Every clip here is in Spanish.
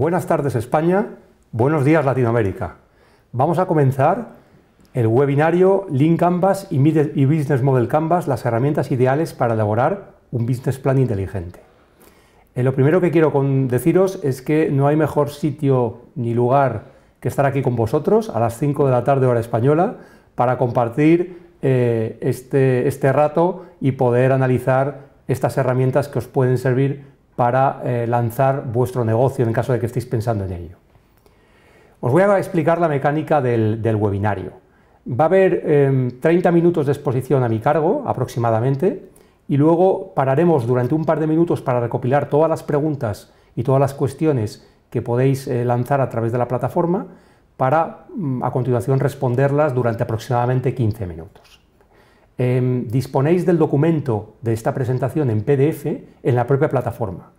Buenas tardes España, buenos días Latinoamérica. Vamos a comenzar el webinario Lean Canvas y Business Model Canvas, las herramientas ideales para elaborar un business plan inteligente. Eh, lo primero que quiero deciros es que no hay mejor sitio ni lugar que estar aquí con vosotros a las 5 de la tarde hora española para compartir eh, este, este rato y poder analizar estas herramientas que os pueden servir para eh, lanzar vuestro negocio en caso de que estéis pensando en ello. Os voy a explicar la mecánica del, webinario. Va a haber 30 em, minutos de exposición a mi cargo aproximadamente y luego pararemos durante un par de minutos para recopilar todas las preguntas y todas las cuestiones que podéis eh, lanzar a través de la plataforma para mm, a continuación responderlas durante aproximadamente 15 minutos. Em, disponéis del documento de esta presentación en PDF en la propia plataforma.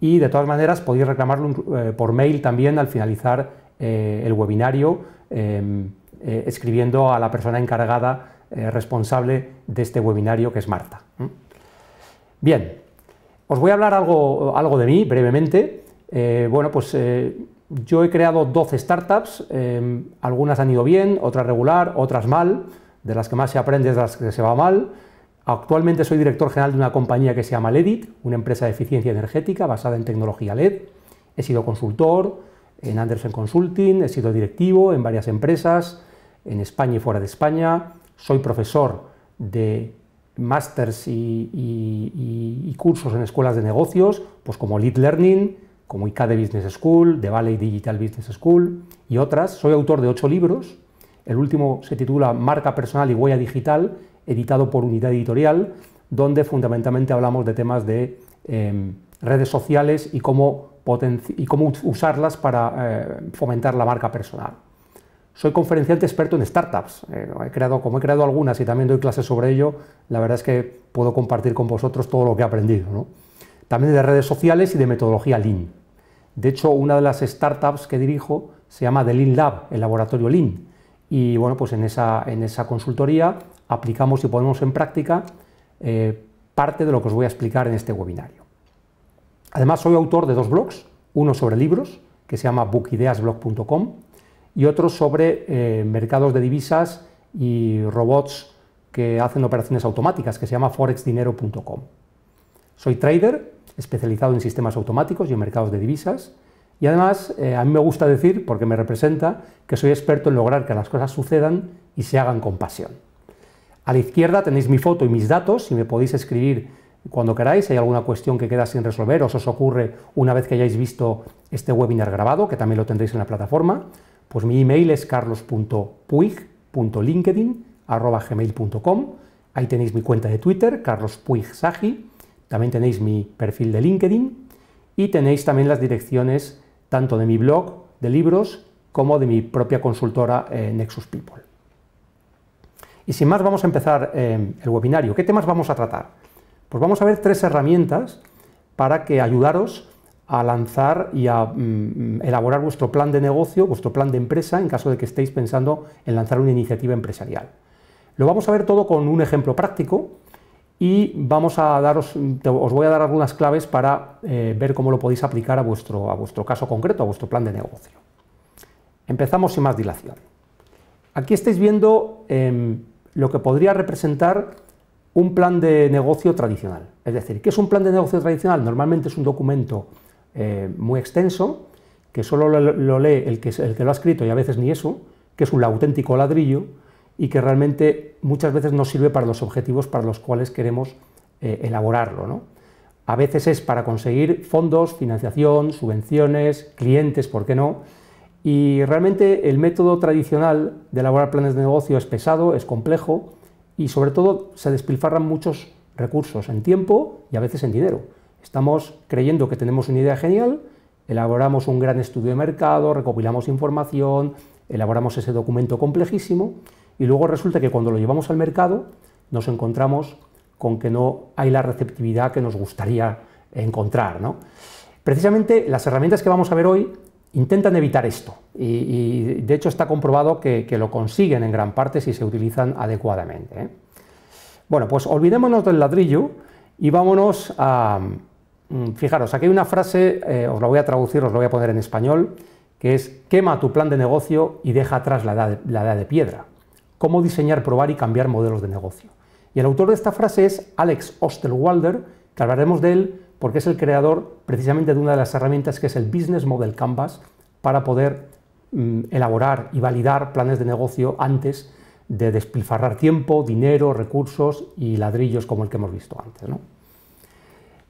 Y de todas maneras podéis reclamarlo eh, por mail también al finalizar eh, el webinario, em, eh, escribiendo a la persona encargada responsable de este webinario que es Marta. Bien, os voy a hablar algo, de mí brevemente. bueno, pues yo he creado 12 startups, em, algunas han ido bien, otras regular, otras mal de las que más se aprende es de las que se va mal. Actualmente soy director general de una compañía que se llama Ledit, una empresa de eficiencia energética basada en tecnología LED. He sido consultor en Anderson Consulting, he sido directivo en varias empresas, en España y fuera de España. Soy profesor de másters y, cursos en escuelas de negocios, pues como Lead Learning, como de Business School, de Valley Digital Business School y otras. Soy autor de ocho libros el último se titula Marca personal y huella digital, editado por Unidad Editorial, donde fundamentalmente hablamos de temas de em, redes sociales y cómo, usarlas para eh, fomentar la marca personal. Soy conferenciante experto en startups. Eh, he creado, como he creado algunas y también doy clases sobre ello, la verdad es que puedo compartir con vosotros todo lo que he aprendido. También de redes sociales y de metodología Lean. De hecho, una de las startups que dirijo se llama The Lean Lab, el laboratorio Lean y bueno, pues en esa, consultoría aplicamos y ponemos en práctica eh, parte de lo que os voy a explicar en este webinario. Además, soy autor de dos blogs, uno sobre libros, que se llama bookideasblog.com, y otro sobre eh, mercados de divisas y robots que hacen operaciones automáticas, que se llama forexdinero.com. Soy trader, especializado en sistemas automáticos y en mercados de divisas, y además, eh, a mí me gusta decir, porque me representa, que soy experto en lograr que las cosas sucedan y se hagan con pasión. A la izquierda tenéis mi foto y mis datos, si me podéis escribir cuando queráis, si hay alguna cuestión que queda sin resolver o os ocurre una vez que hayáis visto este webinar grabado, que también lo tendréis en la plataforma, pues mi email es carlos.puig.linkedin.gmail.com Ahí tenéis mi cuenta de Twitter, carlos.puig.sagi, También tenéis mi perfil de LinkedIn y tenéis también las direcciones tanto de mi blog de libros como de mi propia consultora eh, Nexus People. Y sin más vamos a empezar eh, el webinario. ¿Qué temas vamos a tratar? Pues vamos a ver tres herramientas para que ayudaros a lanzar y a mm, elaborar vuestro plan de negocio, vuestro plan de empresa, en caso de que estéis pensando en lanzar una iniciativa empresarial. Lo vamos a ver todo con un ejemplo práctico y vamos a daros, os voy a dar algunas claves para eh, ver cómo lo podéis aplicar a vuestro, a vuestro caso concreto, a vuestro plan de negocio. Empezamos sin más dilación. Aquí estáis viendo em, lo que podría representar un plan de negocio tradicional. Es decir, ¿qué es un plan de negocio tradicional? Normalmente es un documento eh, muy extenso, que solo lo, lee el que, el que, lo ha escrito y a veces ni eso, que es un auténtico ladrillo, y que realmente muchas veces no sirve para los objetivos para los cuales queremos eh, elaborarlo. A veces es para conseguir fondos, financiación, subvenciones, clientes, ¿por qué no? Y realmente el método tradicional de elaborar planes de negocio es pesado, es complejo y sobre todo se despilfarran muchos recursos en tiempo y a veces en dinero. Estamos creyendo que tenemos una idea genial, elaboramos un gran estudio de mercado, recopilamos información, elaboramos ese documento complejísimo y luego resulta que cuando lo llevamos al mercado nos encontramos con que no hay la receptividad que nos gustaría encontrar. Precisamente las herramientas que vamos a ver hoy intentan evitar esto y, de hecho está comprobado que, lo consiguen en gran parte si se utilizan adecuadamente. ¿eh? Bueno, pues olvidémonos del ladrillo y vámonos a... Mm, fijaros, aquí hay una frase, eh, os la voy a traducir, os la voy a poner en español, que es quema tu plan de negocio y deja atrás la la edad de piedra cómo diseñar, probar y cambiar modelos de negocio. Y el autor de esta frase es Alex Osterwalder, que hablaremos de él porque es el creador precisamente de una de las herramientas que es el Business Model Canvas para poder mm, elaborar y validar planes de negocio antes de despilfarrar tiempo, dinero, recursos y ladrillos como el que hemos visto antes.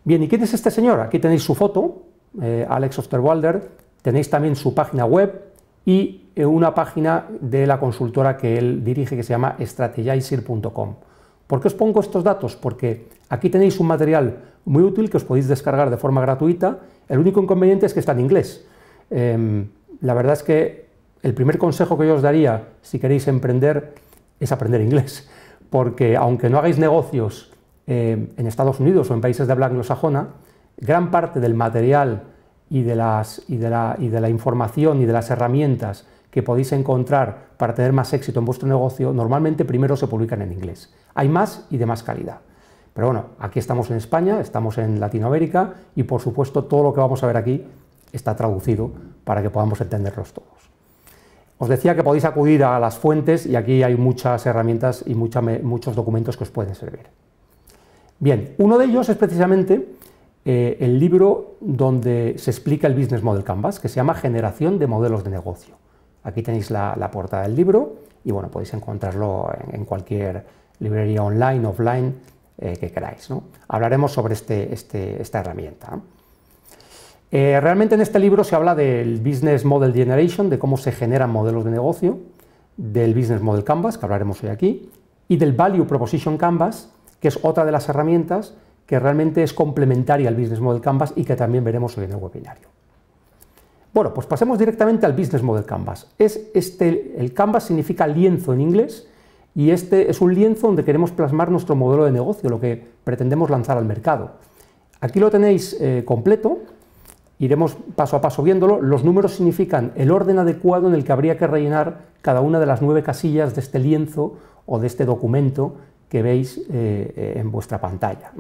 Bien, ¿y quién es este señor? Aquí tenéis su foto, eh, Alex Osterwalder, tenéis también su página web, y eh, una página de la consultora que él dirige que se llama strategizer.com. ¿Por qué os pongo estos datos? Porque aquí tenéis un material muy útil que os podéis descargar de forma gratuita. El único inconveniente es que está en inglés. Em, la verdad es que el primer consejo que yo os daría si queréis emprender es aprender inglés, porque aunque no hagáis negocios em, en Estados Unidos o en países de habla anglosajona, gran parte del material y de, las, y, la, y de la información y de las herramientas que podéis encontrar para tener más éxito en vuestro negocio, normalmente primero se publican en inglés. Hay más y de más calidad. Pero bueno, aquí estamos en España, estamos en Latinoamérica y por supuesto todo lo que vamos a ver aquí está traducido para que podamos entenderlos todos. Os decía que podéis acudir a las fuentes y aquí hay muchas herramientas y muchos documentos que os pueden servir. Bien, uno de ellos es precisamente eh, el libro donde se explica el Business Model Canvas, que se llama Generación de Modelos de Negocio. Aquí tenéis la, portada del libro y bueno, podéis encontrarlo en, cualquier librería online, offline, eh, que queráis. Hablaremos sobre este, este esta herramienta. Eh, realmente en este libro se habla del Business Model Generation, de cómo se generan modelos de negocio, del Business Model Canvas, que hablaremos hoy aquí, y del Value Proposition Canvas, que es otra de las herramientas que realmente es complementaria al Business Model Canvas y que también veremos hoy en el webinario. Bueno, pues pasemos directamente al Business Model Canvas. Es este, el Canvas significa lienzo en inglés y este es un lienzo donde queremos plasmar nuestro modelo de negocio, lo que pretendemos lanzar al mercado. Aquí lo tenéis eh, completo, iremos paso a paso viéndolo. Los números significan el orden adecuado en el que habría que rellenar cada una de las nueve casillas de este lienzo o de este documento que veis eh, eh, en vuestra pantalla.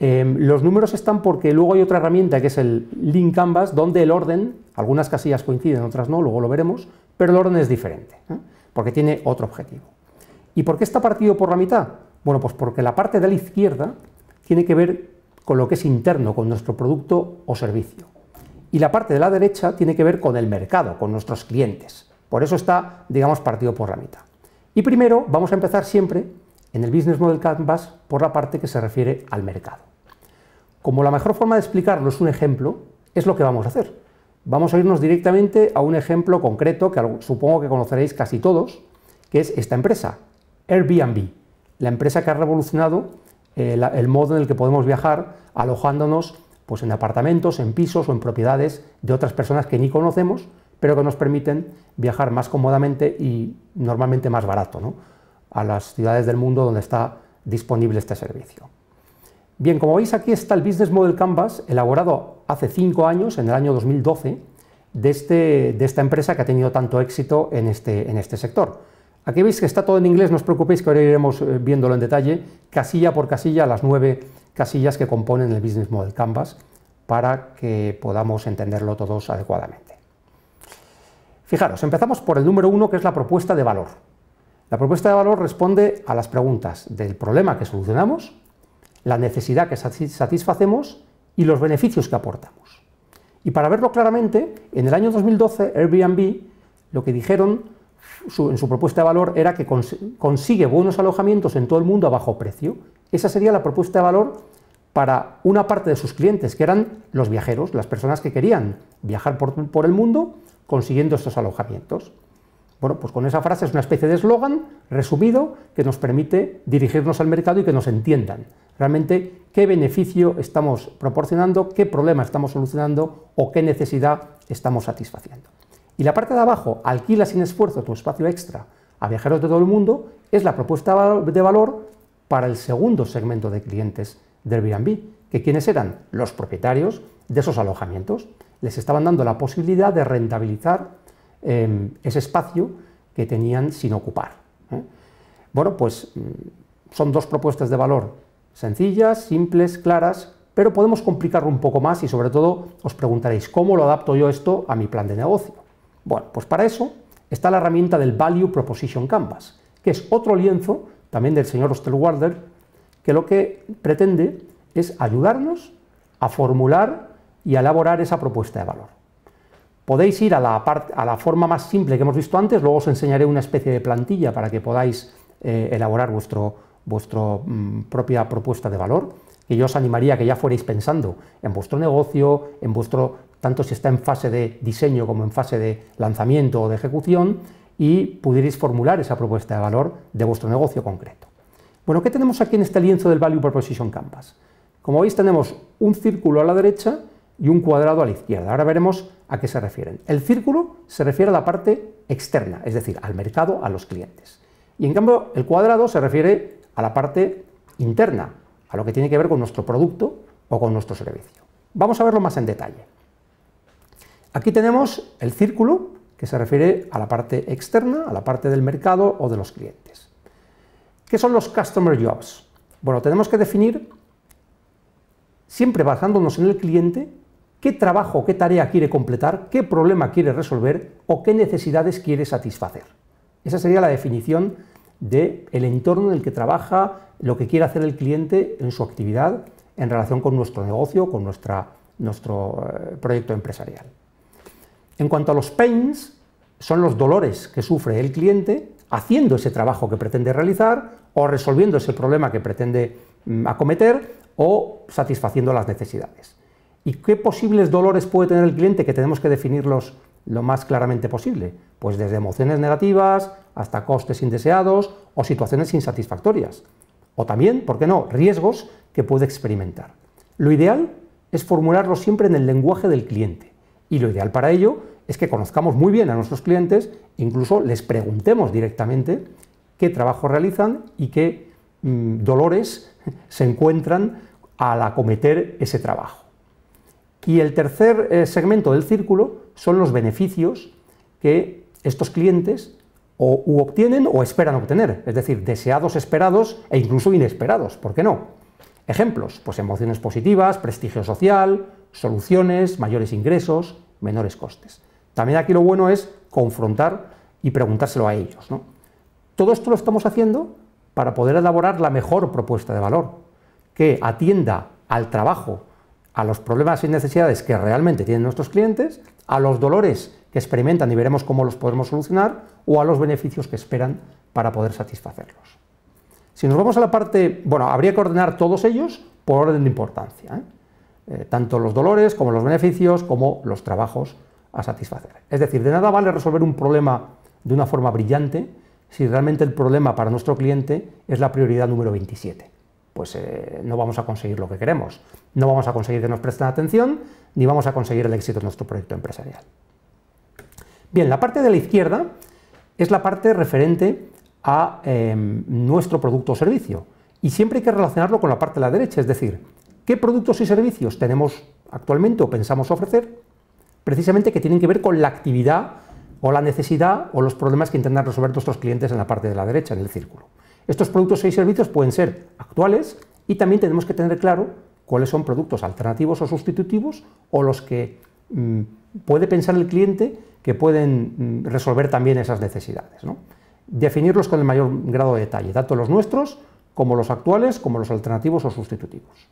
Em, los números están porque luego hay otra herramienta que es el Link Canvas, donde el orden, algunas casillas coinciden, otras no, luego lo veremos, pero el orden es diferente, ¿eh? porque tiene otro objetivo. ¿Y por qué está partido por la mitad? Bueno, pues porque la parte de la izquierda tiene que ver con lo que es interno, con nuestro producto o servicio. Y la parte de la derecha tiene que ver con el mercado, con nuestros clientes. Por eso está, digamos, partido por la mitad. Y primero vamos a empezar siempre en el Business Model Canvas por la parte que se refiere al mercado. Como la mejor forma de explicarlo es un ejemplo, es lo que vamos a hacer. Vamos a irnos directamente a un ejemplo concreto que supongo que conoceréis casi todos, que es esta empresa, Airbnb, la empresa que ha revolucionado eh, el, modo en el que podemos viajar alojándonos pues, en apartamentos, en pisos o en propiedades de otras personas que ni conocemos, pero que nos permiten viajar más cómodamente y normalmente más barato a las ciudades del mundo donde está disponible este servicio. Bien, como veis aquí está el Business Model Canvas elaborado hace cinco años, en el año 2012, de, este, de esta empresa que ha tenido tanto éxito en este, en este sector. Aquí veis que está todo en inglés, no os preocupéis que ahora iremos eh, viéndolo en detalle, casilla por casilla, las nueve casillas que componen el Business Model Canvas, para que podamos entenderlo todos adecuadamente. Fijaros, empezamos por el número uno, que es la propuesta de valor. La propuesta de valor responde a las preguntas del problema que solucionamos, la necesidad que satisfacemos y los beneficios que aportamos. Y para verlo claramente, en el año 2012 Airbnb lo que dijeron en su propuesta de valor era que consigue buenos alojamientos en todo el mundo a bajo precio. Esa sería la propuesta de valor para una parte de sus clientes, que eran los viajeros, las personas que querían viajar por el mundo consiguiendo estos alojamientos. Bueno, pues con esa frase es una especie de eslogan resumido que nos permite dirigirnos al mercado y que nos entiendan realmente qué beneficio estamos proporcionando, qué problema estamos solucionando o qué necesidad estamos satisfaciendo. Y la parte de abajo, alquila sin esfuerzo tu espacio extra a viajeros de todo el mundo, es la propuesta de valor para el segundo segmento de clientes del Airbnb, que quienes eran los propietarios de esos alojamientos. Les estaban dando la posibilidad de rentabilizar Em, ese espacio que tenían sin ocupar. ¿eh? Bueno, pues mm, son dos propuestas de valor sencillas, simples, claras, pero podemos complicarlo un poco más y sobre todo os preguntaréis cómo lo adapto yo esto a mi plan de negocio. Bueno, pues para eso está la herramienta del Value Proposition Canvas, que es otro lienzo también del señor Osterwalder, que lo que pretende es ayudarnos a formular y elaborar esa propuesta de valor. Podéis ir a la, forma más simple que hemos visto antes, luego os enseñaré una especie de plantilla para que podáis eh, elaborar vuestra vuestro, mm, propia propuesta de valor, que yo os animaría a que ya fuerais pensando en vuestro negocio, en vuestro, tanto si está en fase de diseño como en fase de lanzamiento o de ejecución, y pudierais formular esa propuesta de valor de vuestro negocio concreto. Bueno, ¿qué tenemos aquí en este lienzo del Value Proposition Canvas? Como veis tenemos un círculo a la derecha y un cuadrado a la izquierda. Ahora veremos ¿A qué se refieren? El círculo se refiere a la parte externa, es decir, al mercado, a los clientes. Y en cambio, el cuadrado se refiere a la parte interna, a lo que tiene que ver con nuestro producto o con nuestro servicio. Vamos a verlo más en detalle. Aquí tenemos el círculo que se refiere a la parte externa, a la parte del mercado o de los clientes. ¿Qué son los customer jobs? Bueno, tenemos que definir, siempre basándonos en el cliente, qué trabajo, qué tarea quiere completar, qué problema quiere resolver o qué necesidades quiere satisfacer. Esa sería la definición del el entorno en el que trabaja, lo que quiere hacer el cliente en su actividad en relación con nuestro negocio, con nuestro eh, proyecto empresarial. En cuanto a los pains, son los dolores que sufre el cliente haciendo ese trabajo que pretende realizar o resolviendo ese problema que pretende mm, acometer o satisfaciendo las necesidades. ¿Y qué posibles dolores puede tener el cliente que tenemos que definirlos lo más claramente posible? Pues desde emociones negativas hasta costes indeseados o situaciones insatisfactorias. O también, ¿por qué no?, riesgos que puede experimentar. Lo ideal es formularlo siempre en el lenguaje del cliente. Y lo ideal para ello es que conozcamos muy bien a nuestros clientes, incluso les preguntemos directamente qué trabajo realizan y qué mm, dolores se encuentran al acometer ese trabajo. Y el tercer eh, segmento del círculo son los beneficios que estos clientes o obtienen o esperan obtener, es decir, deseados, esperados e incluso inesperados, ¿por qué no? Ejemplos, pues emociones positivas, prestigio social, soluciones, mayores ingresos, menores costes. También aquí lo bueno es confrontar y preguntárselo a ellos. Todo esto lo estamos haciendo para poder elaborar la mejor propuesta de valor, que atienda al trabajo a los problemas y necesidades que realmente tienen nuestros clientes, a los dolores que experimentan y veremos cómo los podemos solucionar, o a los beneficios que esperan para poder satisfacerlos. Si nos vamos a la parte, bueno, habría que ordenar todos ellos por orden de importancia, ¿eh? Eh, tanto los dolores como los beneficios, como los trabajos a satisfacer. Es decir, de nada vale resolver un problema de una forma brillante si realmente el problema para nuestro cliente es la prioridad número 27 pues eh, no vamos a conseguir lo que queremos. No vamos a conseguir que nos presten atención, ni vamos a conseguir el éxito de nuestro proyecto empresarial. Bien, la parte de la izquierda es la parte referente a em, nuestro producto o servicio. Y siempre hay que relacionarlo con la parte de la derecha, es decir, qué productos y servicios tenemos actualmente o pensamos ofrecer, precisamente que tienen que ver con la actividad o la necesidad o los problemas que intentan resolver nuestros clientes en la parte de la derecha, en el círculo. Estos productos y servicios pueden ser actuales y también tenemos que tener claro cuáles son productos alternativos o sustitutivos o los que mm, puede pensar el cliente que pueden mm, resolver también esas necesidades. Definirlos con el mayor grado de detalle, tanto los nuestros como los actuales, como los alternativos o sustitutivos.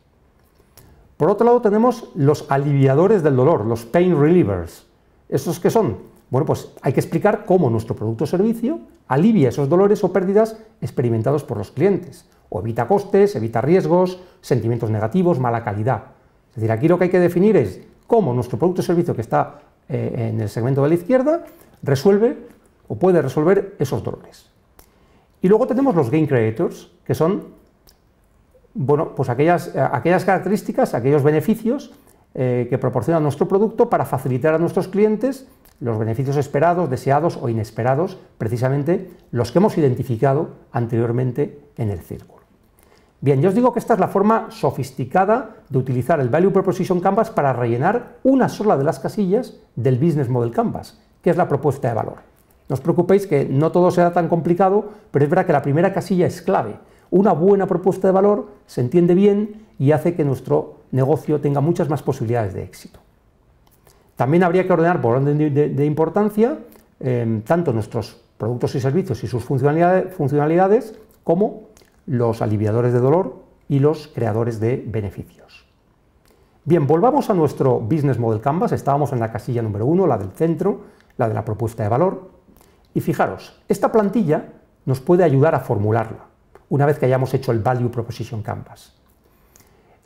Por otro lado tenemos los aliviadores del dolor, los pain relievers. ¿Esos qué son? Bueno, pues hay que explicar cómo nuestro producto o servicio alivia esos dolores o pérdidas experimentados por los clientes, o evita costes, evita riesgos, sentimientos negativos, mala calidad. Es decir, aquí lo que hay que definir es cómo nuestro producto o servicio que está eh, en el segmento de la izquierda resuelve o puede resolver esos dolores. Y luego tenemos los gain creators, que son bueno, pues aquellas, eh, aquellas características, aquellos beneficios eh, que proporciona nuestro producto para facilitar a nuestros clientes los beneficios esperados, deseados o inesperados, precisamente los que hemos identificado anteriormente en el círculo. Bien, yo os digo que esta es la forma sofisticada de utilizar el Value Proposition Canvas para rellenar una sola de las casillas del Business Model Canvas, que es la propuesta de valor. No os preocupéis que no todo será tan complicado, pero es verdad que la primera casilla es clave. Una buena propuesta de valor se entiende bien y hace que nuestro negocio tenga muchas más posibilidades de éxito. También habría que ordenar por orden de, importancia em, tanto nuestros productos y servicios y sus funcionalidades, como los aliviadores de dolor y los creadores de beneficios. Bien, volvamos a nuestro Business Model Canvas. Estábamos en la casilla número uno, la del centro, la de la propuesta de valor. Y fijaros, esta plantilla nos puede ayudar a formularla una vez que hayamos hecho el Value Proposition Canvas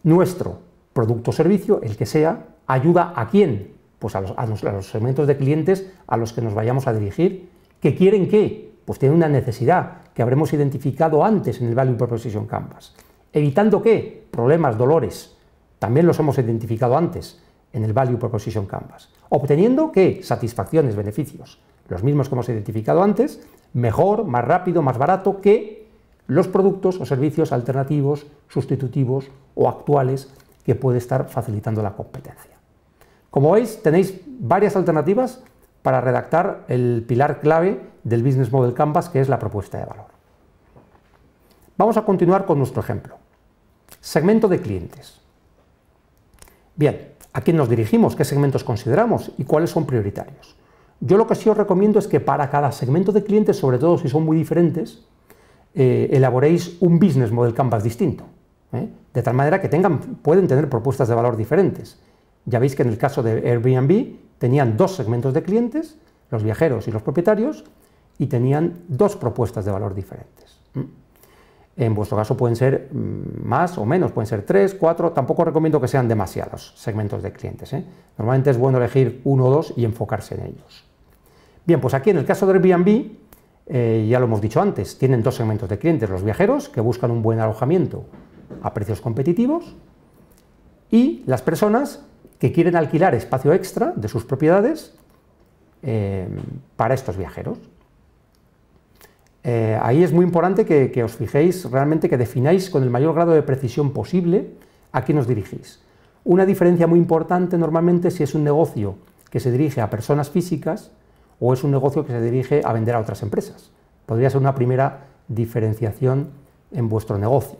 nuestro producto o servicio, el que sea, ayuda a quién? Pues a los, segmentos de clientes a los que nos vayamos a dirigir, que quieren qué? Pues tienen una necesidad que habremos identificado antes en el Value Proposition Canvas. ¿Evitando qué? Problemas, dolores. También los hemos identificado antes en el Value Proposition Canvas. ¿Obteniendo qué? Satisfacciones, beneficios. Los mismos que hemos identificado antes, mejor, más rápido, más barato que los productos o servicios alternativos, sustitutivos o actuales que puede estar facilitando la competencia. Como veis, tenéis varias alternativas para redactar el pilar clave del Business Model Canvas, que es la propuesta de valor. Vamos a continuar con nuestro ejemplo. Segmento de clientes. Bien, ¿a quién nos dirigimos? ¿Qué segmentos consideramos? ¿Y cuáles son prioritarios? Yo lo que sí os recomiendo es que para cada segmento de clientes, sobre todo si son muy diferentes, eh, elaboréis un business model canvas distinto, ¿eh? de tal manera que tengan, pueden tener propuestas de valor diferentes. Ya veis que en el caso de Airbnb tenían dos segmentos de clientes, los viajeros y los propietarios, y tenían dos propuestas de valor diferentes. Mm. En vuestro caso pueden ser mm, más o menos, pueden ser tres, cuatro, tampoco recomiendo que sean demasiados segmentos de clientes. ¿eh? Normalmente es bueno elegir uno o dos y enfocarse en ellos. Bien, pues aquí en el caso de Airbnb, eh, ya lo hemos dicho antes, tienen dos segmentos de clientes, los viajeros que buscan un buen alojamiento a precios competitivos y las personas que quieren alquilar espacio extra de sus propiedades eh, para estos viajeros. Eh, ahí es muy importante que, que, os fijéis realmente que defináis con el mayor grado de precisión posible a quién os dirigís. Una diferencia muy importante normalmente si es un negocio que se dirige a personas físicas, o es un negocio que se dirige a vender a otras empresas. Podría ser una primera diferenciación en vuestro negocio.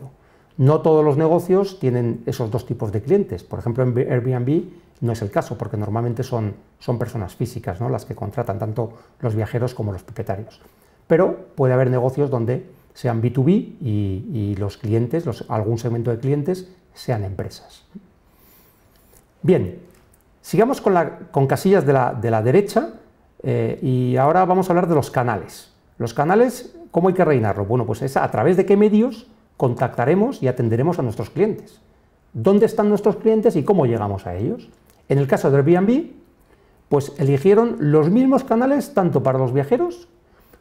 No todos los negocios tienen esos dos tipos de clientes. Por ejemplo, en Airbnb no es el caso, porque normalmente son, son personas físicas ¿no? las que contratan tanto los viajeros como los propietarios. Pero puede haber negocios donde sean B2B y, los clientes, algún segmento de clientes, sean empresas. Bien, sigamos con, con casillas de la, de la derecha eh, y ahora vamos a hablar de los canales. Los canales, ¿cómo hay que reinarlos? Bueno, pues es a través de qué medios contactaremos y atenderemos a nuestros clientes. ¿Dónde están nuestros clientes y cómo llegamos a ellos? En el caso de Airbnb, pues eligieron los mismos canales tanto para los viajeros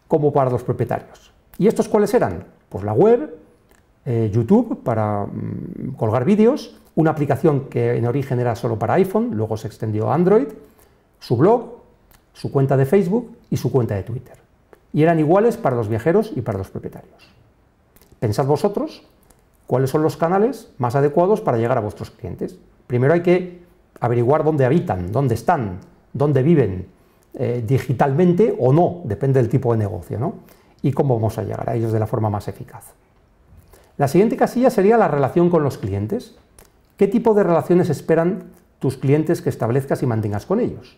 como para los propietarios. ¿Y estos cuáles eran? Pues la web, eh, YouTube para mm, colgar vídeos, una aplicación que en origen era solo para iPhone, luego se extendió a Android, su blog, su cuenta de Facebook y su cuenta de Twitter. Y eran iguales para los viajeros y para los propietarios. Pensad vosotros cuáles son los canales más adecuados para llegar a vuestros clientes. Primero hay que averiguar dónde habitan, dónde están, dónde viven, eh, digitalmente o no, depende del tipo de negocio, ¿no? Y cómo vamos a llegar a ellos de la forma más eficaz. La siguiente casilla sería la relación con los clientes. ¿Qué tipo de relaciones esperan tus clientes que establezcas y mantengas con ellos?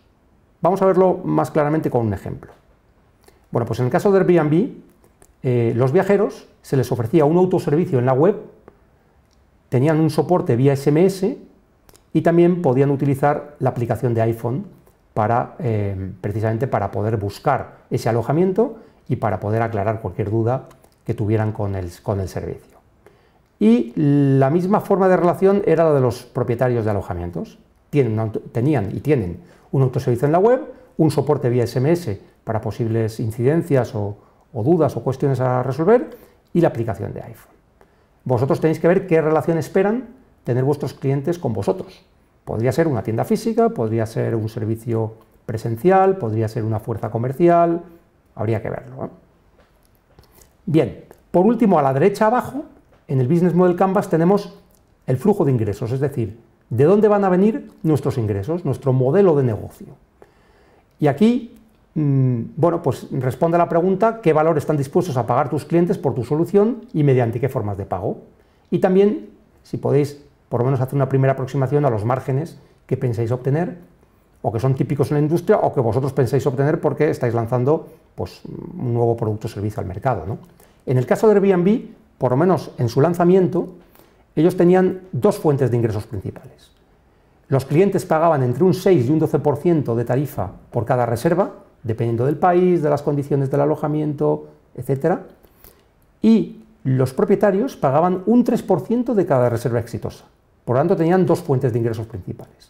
Vamos a verlo más claramente con un ejemplo. Bueno, pues en el caso de Airbnb, eh, los viajeros se les ofrecía un autoservicio en la web, tenían un soporte vía SMS y también podían utilizar la aplicación de iPhone para, eh, precisamente para poder buscar ese alojamiento y para poder aclarar cualquier duda que tuvieran con el, con el servicio. Y la misma forma de relación era la de los propietarios de alojamientos. tenían y tienen un autoservicio en la web, un soporte vía SMS para posibles incidencias o, dudas o cuestiones a resolver y la aplicación de iPhone. Vosotros tenéis que ver qué relación esperan tener vuestros clientes con vosotros. Podría ser una tienda física, podría ser un servicio presencial, podría ser una fuerza comercial, habría que verlo. Bien, por último, a la derecha abajo, en el Business Model Canvas tenemos el flujo de ingresos, es decir, ¿De dónde van a venir nuestros ingresos, nuestro modelo de negocio? Y aquí, mm, bueno, pues responde a la pregunta qué valor están dispuestos a pagar tus clientes por tu solución y mediante qué formas de pago. Y también, si podéis, por lo menos hacer una primera aproximación a los márgenes que pensáis obtener o que son típicos en la industria o que vosotros pensáis obtener porque estáis lanzando pues, un nuevo producto o servicio al mercado. ¿no? En el caso de Airbnb, por lo menos en su lanzamiento, ellos tenían dos fuentes de ingresos principales. Los clientes pagaban entre un 6 y un 12% de tarifa por cada reserva, dependiendo del país, de las condiciones del alojamiento, etc. Y los propietarios pagaban un 3% de cada reserva exitosa. Por lo tanto, tenían dos fuentes de ingresos principales.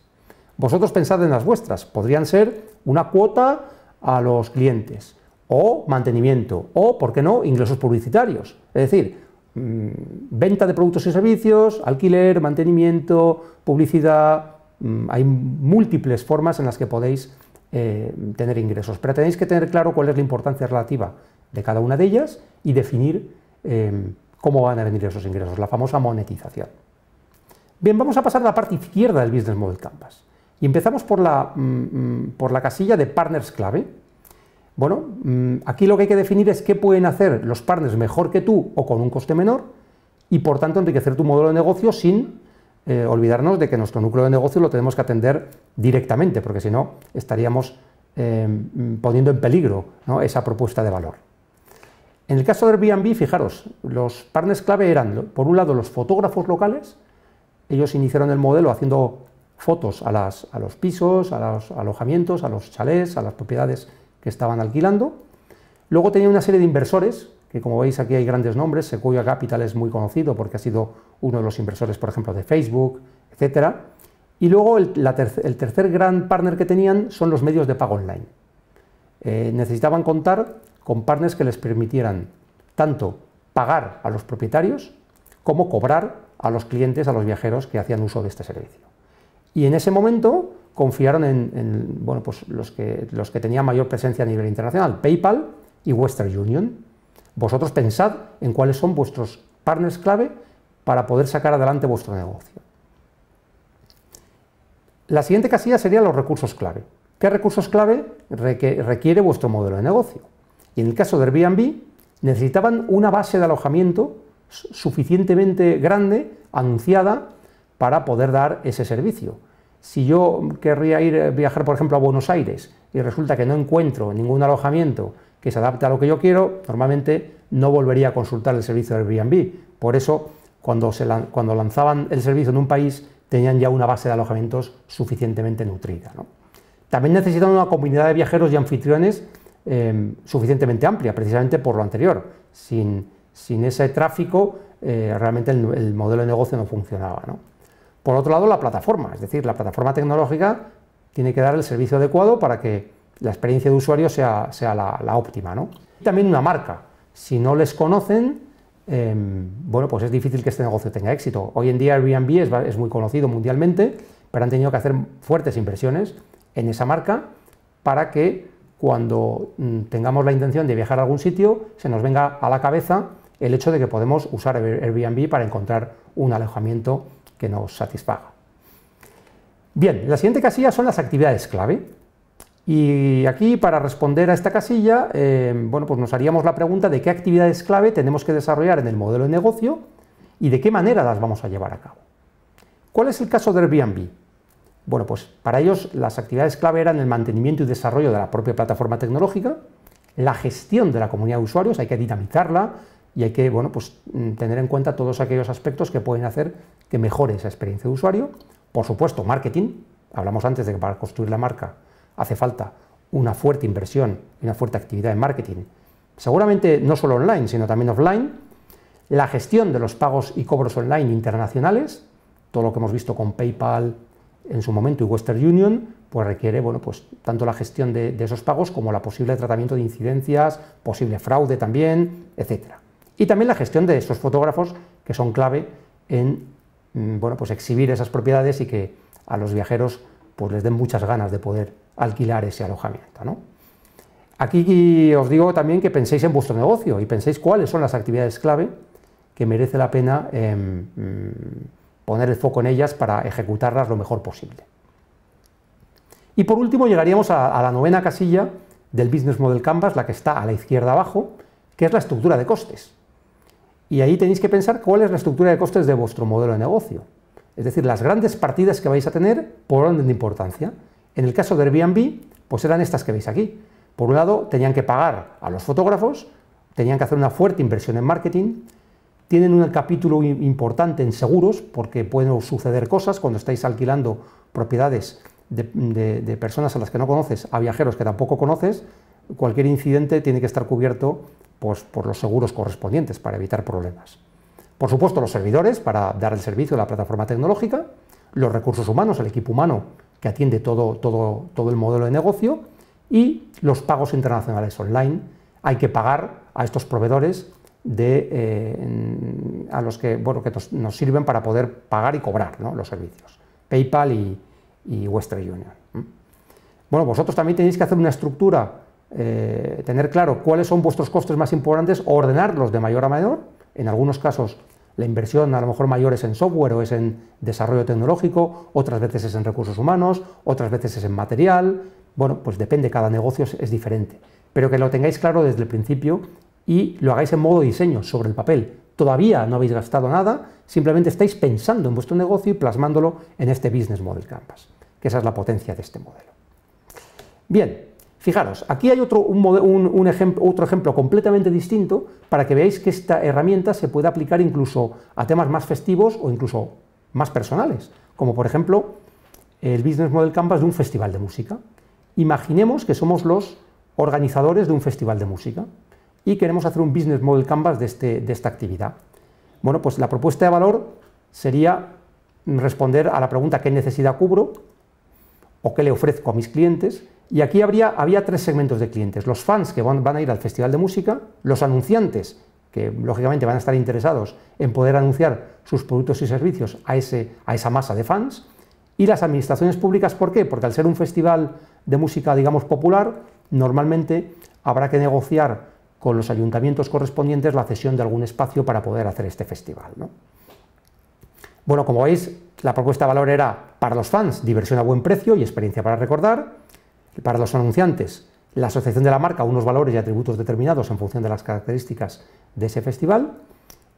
Vosotros pensad en las vuestras. Podrían ser una cuota a los clientes, o mantenimiento, o, ¿por qué no?, ingresos publicitarios. Es decir, Mm, venta de productos y servicios, alquiler, mantenimiento, publicidad. Mm, hay múltiples formas en las que podéis eh, tener ingresos, pero tenéis que tener claro cuál es la importancia relativa de cada una de ellas y definir em, cómo van a venir esos ingresos, la famosa monetización. Bien, vamos a pasar a la parte izquierda del Business Model Canvas y empezamos por la, mm, por la casilla de partners clave. Bueno, mm, aquí lo que hay que definir es qué pueden hacer los partners mejor que tú o con un coste menor y por tanto enriquecer tu modelo de negocio sin eh, olvidarnos de que nuestro núcleo de negocio lo tenemos que atender directamente, porque si no estaríamos eh, poniendo en peligro esa propuesta de valor. En el caso del Airbnb, fijaros, los partners clave eran, por un lado, los fotógrafos locales, ellos iniciaron el modelo haciendo fotos a, a los pisos, a los alojamientos, a los chalés, a las propiedades que estaban alquilando. Luego tenía una serie de inversores, que como veis aquí hay grandes nombres, Sequoia Capital es muy conocido porque ha sido uno de los inversores, por ejemplo, de Facebook, etc. Y luego el, tercer gran partner que tenían son los medios de pago online. Eh, necesitaban contar con partners que les permitieran tanto pagar a los propietarios como cobrar a los clientes, a los viajeros que hacían uso de este servicio. Y en ese momento confiaron en, pues los, que, los que tenían mayor presencia a nivel internacional, PayPal y Western Union. Vosotros pensad en cuáles son vuestros partners clave para poder sacar adelante vuestro negocio. La siguiente casilla sería los recursos clave. ¿Qué recursos clave requiere vuestro modelo de negocio? Y en el caso de Airbnb, necesitaban una base de alojamiento suficientemente grande, anunciada, para poder dar ese servicio si yo querría ir eh, viajar, por ejemplo, a Buenos Aires y resulta que no encuentro ningún alojamiento que se adapte a lo que yo quiero, normalmente no volvería a consultar el servicio de Airbnb. Por eso, cuando, lanzaban el servicio en un país, tenían ya una base de alojamientos suficientemente nutrida. También necesitan una comunidad de viajeros y anfitriones em, suficientemente amplia, precisamente por lo anterior. Sin, ese tráfico, eh, realmente el, modelo de negocio no funcionaba. Por otro lado, la plataforma, es decir, la plataforma tecnológica tiene que dar el servicio adecuado para que la experiencia de usuario sea, la, óptima. también una marca. Si no les conocen, em, bueno, pues es difícil que este negocio tenga éxito. Hoy en día Airbnb es, es muy conocido mundialmente, pero han tenido que hacer fuertes inversiones en esa marca para que cuando mm, tengamos la intención de viajar a algún sitio, se nos venga a la cabeza el hecho de que podemos usar Airbnb para encontrar un alojamiento que nos satisfaga. Bien, la siguiente casilla son las actividades clave. Y aquí para responder a esta casilla, eh, bueno, pues nos haríamos la pregunta de qué actividades clave tenemos que desarrollar en el modelo de negocio y de qué manera las vamos a llevar a cabo. ¿Cuál es el caso de Airbnb? Bueno, pues para ellos las actividades clave eran el mantenimiento y desarrollo de la propia plataforma tecnológica, la gestión de la comunidad de usuarios, hay que dinamizarla, y hay que bueno, pues, mm, tener en cuenta todos aquellos aspectos que pueden hacer que mejore esa experiencia de usuario. Por supuesto, marketing. Hablamos antes de que para construir la marca hace falta una fuerte inversión y una fuerte actividad de marketing. Seguramente no solo online, sino también offline. La gestión de los pagos y cobros online internacionales, todo lo que hemos visto con PayPal en su momento y Western Union, pues requiere bueno, pues, tanto la gestión de, de esos pagos como la posible tratamiento de incidencias, posible fraude también, etcétera. Y también la gestión de esos fotógrafos que son clave en mm, bueno, pues exhibir esas propiedades y que a los viajeros pues les den muchas ganas de poder alquilar ese alojamiento. ¿no? Aquí os digo también que penséis en vuestro negocio y penséis cuáles son las actividades clave que merece la pena em, mm, poner el foco en ellas para ejecutarlas lo mejor posible. Y por último llegaríamos a, la novena casilla del Business Model Canvas, la que está a la izquierda abajo, que es la estructura de costes. Y ahí tenéis que pensar cuál es la estructura de costes de vuestro modelo de negocio. Es decir, las grandes partidas que vais a tener por orden de importancia. En el caso de Airbnb, pues eran estas que veis aquí. Por un lado, tenían que pagar a los fotógrafos, tenían que hacer una fuerte inversión en marketing, tienen un capítulo importante en seguros, porque pueden suceder cosas cuando estáis alquilando propiedades de, de personas a las que no conoces, a viajeros que tampoco conoces, cualquier incidente tiene que estar cubierto pues, por los seguros correspondientes para evitar problemas. Por supuesto, los servidores para dar el servicio a la plataforma tecnológica, los recursos humanos, el equipo humano que atiende todo, todo, todo el modelo de negocio y los pagos internacionales online. Hay que pagar a estos proveedores de, eh, a los que, bueno, que nos, sirven para poder pagar y cobrar los servicios, PayPal y, y Western Union. Bueno, vosotros también tenéis que hacer una estructura eh, tener claro cuáles son vuestros costes más importantes, ordenarlos de mayor a menor En algunos casos la inversión a lo mejor mayor es en software o es en desarrollo tecnológico, otras veces es en recursos humanos, otras veces es en material. Bueno, pues depende, cada negocio es, diferente. Pero que lo tengáis claro desde el principio y lo hagáis en modo diseño, sobre el papel. Todavía no habéis gastado nada, simplemente estáis pensando en vuestro negocio y plasmándolo en este Business Model Canvas, que esa es la potencia de este modelo. Bien, Fijaros, aquí hay otro, un, ejemplo, otro ejemplo completamente distinto para que veáis que esta herramienta se puede aplicar incluso a temas más festivos o incluso más personales, como por ejemplo el Business Model Canvas de un festival de música. Imaginemos que somos los organizadores de un festival de música y queremos hacer un Business Model Canvas de, este, de esta actividad. Bueno, pues la propuesta de valor sería responder a la pregunta ¿qué necesidad cubro? o ¿qué le ofrezco a mis clientes? Y aquí habría, había tres segmentos de clientes. Los fans que van, a ir al festival de música, los anunciantes, que lógicamente van a estar interesados en poder anunciar sus productos y servicios a, ese, a esa masa de fans, y las administraciones públicas, ¿por qué? Porque al ser un festival de música, digamos, popular, normalmente habrá que negociar con los ayuntamientos correspondientes la cesión de algún espacio para poder hacer este festival. Bueno, como veis, la propuesta de valor era para los fans diversión a buen precio y experiencia para recordar para los anunciantes la asociación de la marca unos valores y atributos determinados en función de las características de ese festival,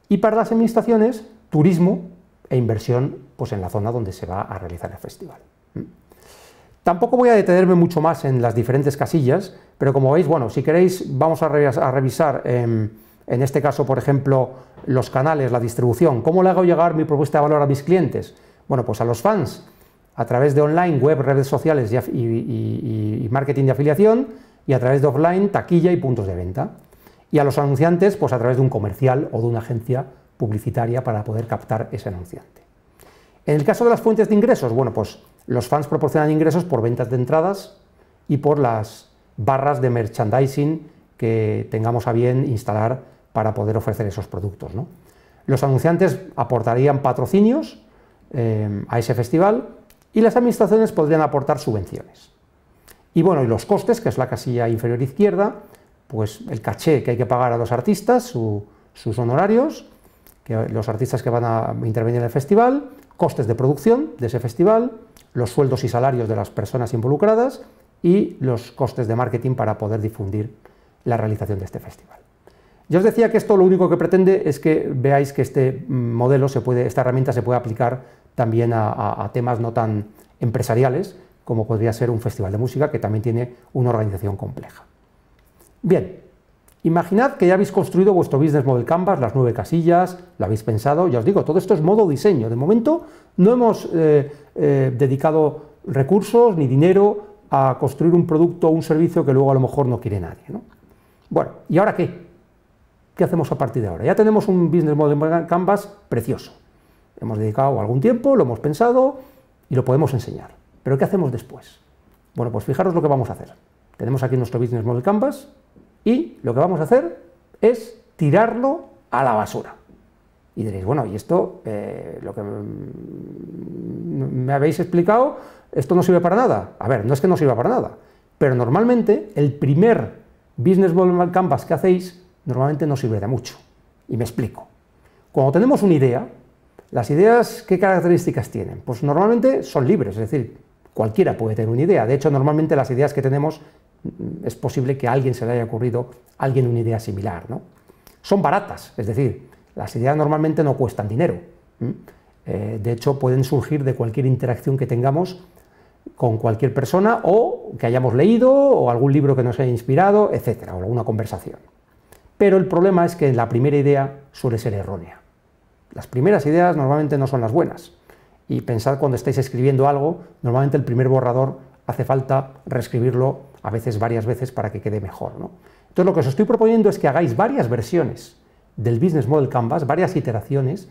y para las administraciones, turismo e inversión pues, en la zona donde se va a realizar el festival. Tampoco voy a detenerme mucho más en las diferentes casillas, pero como veis, bueno, si queréis vamos a, revisar, em, en este caso, por ejemplo, los canales, la distribución, cómo le hago llegar mi propuesta de valor a mis clientes. Bueno, pues a los fans a través de online, web, redes sociales y, marketing de afiliación, y a través de offline, taquilla y puntos de venta. Y a los anunciantes, pues a través de un comercial o de una agencia publicitaria para poder captar ese anunciante. En el caso de las fuentes de ingresos, bueno, pues los fans proporcionan ingresos por ventas de entradas y por las barras de merchandising que tengamos a bien instalar para poder ofrecer esos productos. Los anunciantes aportarían patrocinios eh, a ese festival y las administraciones podrían aportar subvenciones. Y bueno, y los costes, que es la casilla inferior izquierda, pues el caché que hay que pagar a los artistas, sus honorarios, que los artistas que van a intervenir en el festival, costes de producción de ese festival, los sueldos y salarios de las personas involucradas y los costes de marketing para poder difundir la realización de este festival. Yo os decía que esto lo único que pretende es que veáis que este mm, modelo se puede, esta herramienta se puede aplicar también a, temas no tan empresariales, como podría ser un festival de música, que también tiene una organización compleja. Bien, imaginad que ya habéis construido vuestro Business Model Canvas, las nueve casillas, lo habéis pensado, ya os digo, todo esto es modo diseño. De momento no hemos eh, eh, dedicado recursos ni dinero a construir un producto o un servicio que luego a lo mejor no quiere nadie. Bueno, ¿y ahora qué? ¿Qué hacemos a partir de ahora? Ya tenemos un Business Model Canvas precioso hemos dedicado algún tiempo, lo hemos pensado y lo podemos enseñar. Pero ¿qué hacemos después? Bueno, pues fijaros lo que vamos a hacer. Tenemos aquí nuestro Business Model Canvas y lo que vamos a hacer es tirarlo a la basura. Y diréis, bueno, y esto, eh, lo que me habéis explicado, esto no sirve para nada. A ver, no es que no sirva para nada, pero normalmente el primer Business Model Canvas que hacéis, normalmente no sirve de mucho. Y me explico. Cuando tenemos una idea, las ideas, ¿qué características tienen? Pues normalmente son libres, es decir, cualquiera puede tener una idea. De hecho, normalmente las ideas que tenemos mm, es posible que a alguien se le haya ocurrido alguien una idea similar. ¿no? Son baratas, es decir, las ideas normalmente no cuestan dinero. Eh, de hecho, pueden surgir de cualquier interacción que tengamos con cualquier persona o que hayamos leído o algún libro que nos haya inspirado, etcétera, o alguna conversación. Pero el problema es que la primera idea suele ser errónea. Las primeras ideas normalmente no son las buenas. Y pensad cuando estáis escribiendo algo, normalmente el primer borrador hace falta reescribirlo a veces varias veces para que quede mejor. Entonces lo que os estoy proponiendo es que hagáis varias versiones del Business Model Canvas, varias iteraciones,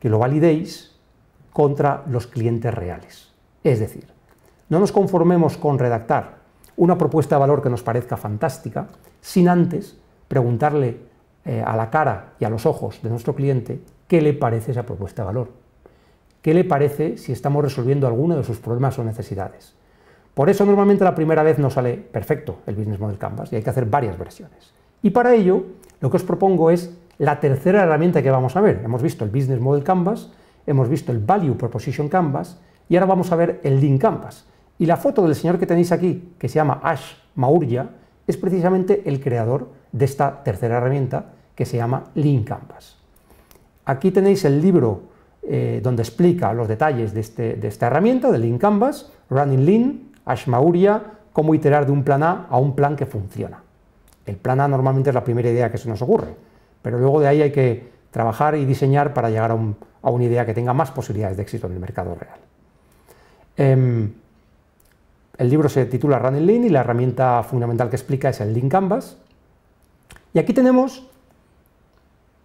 que lo validéis contra los clientes reales. Es decir, no nos conformemos con redactar una propuesta de valor que nos parezca fantástica, sin antes preguntarle eh, a la cara y a los ojos de nuestro cliente qué le parece esa propuesta de valor, qué le parece si estamos resolviendo alguno de sus problemas o necesidades. Por eso normalmente la primera vez no sale perfecto el Business Model Canvas y hay que hacer varias versiones. Y para ello lo que os propongo es la tercera herramienta que vamos a ver. Hemos visto el Business Model Canvas, hemos visto el Value Proposition Canvas y ahora vamos a ver el Lean Canvas. Y la foto del señor que tenéis aquí, que se llama Ash Maurya, es precisamente el creador de esta tercera herramienta que se llama Lean Canvas. Aquí tenéis el libro eh, donde explica los detalles de, este, esta herramienta, del Lean Canvas, Running Lean, Ashmauria, cómo iterar de un plan A a un plan que funciona. El plan A normalmente es la primera idea que se nos ocurre, pero luego de ahí hay que trabajar y diseñar para llegar a, una idea que tenga más posibilidades de éxito en el mercado real. Em, el libro se titula Running Lean y la herramienta fundamental que explica es el Lean Canvas. Y aquí tenemos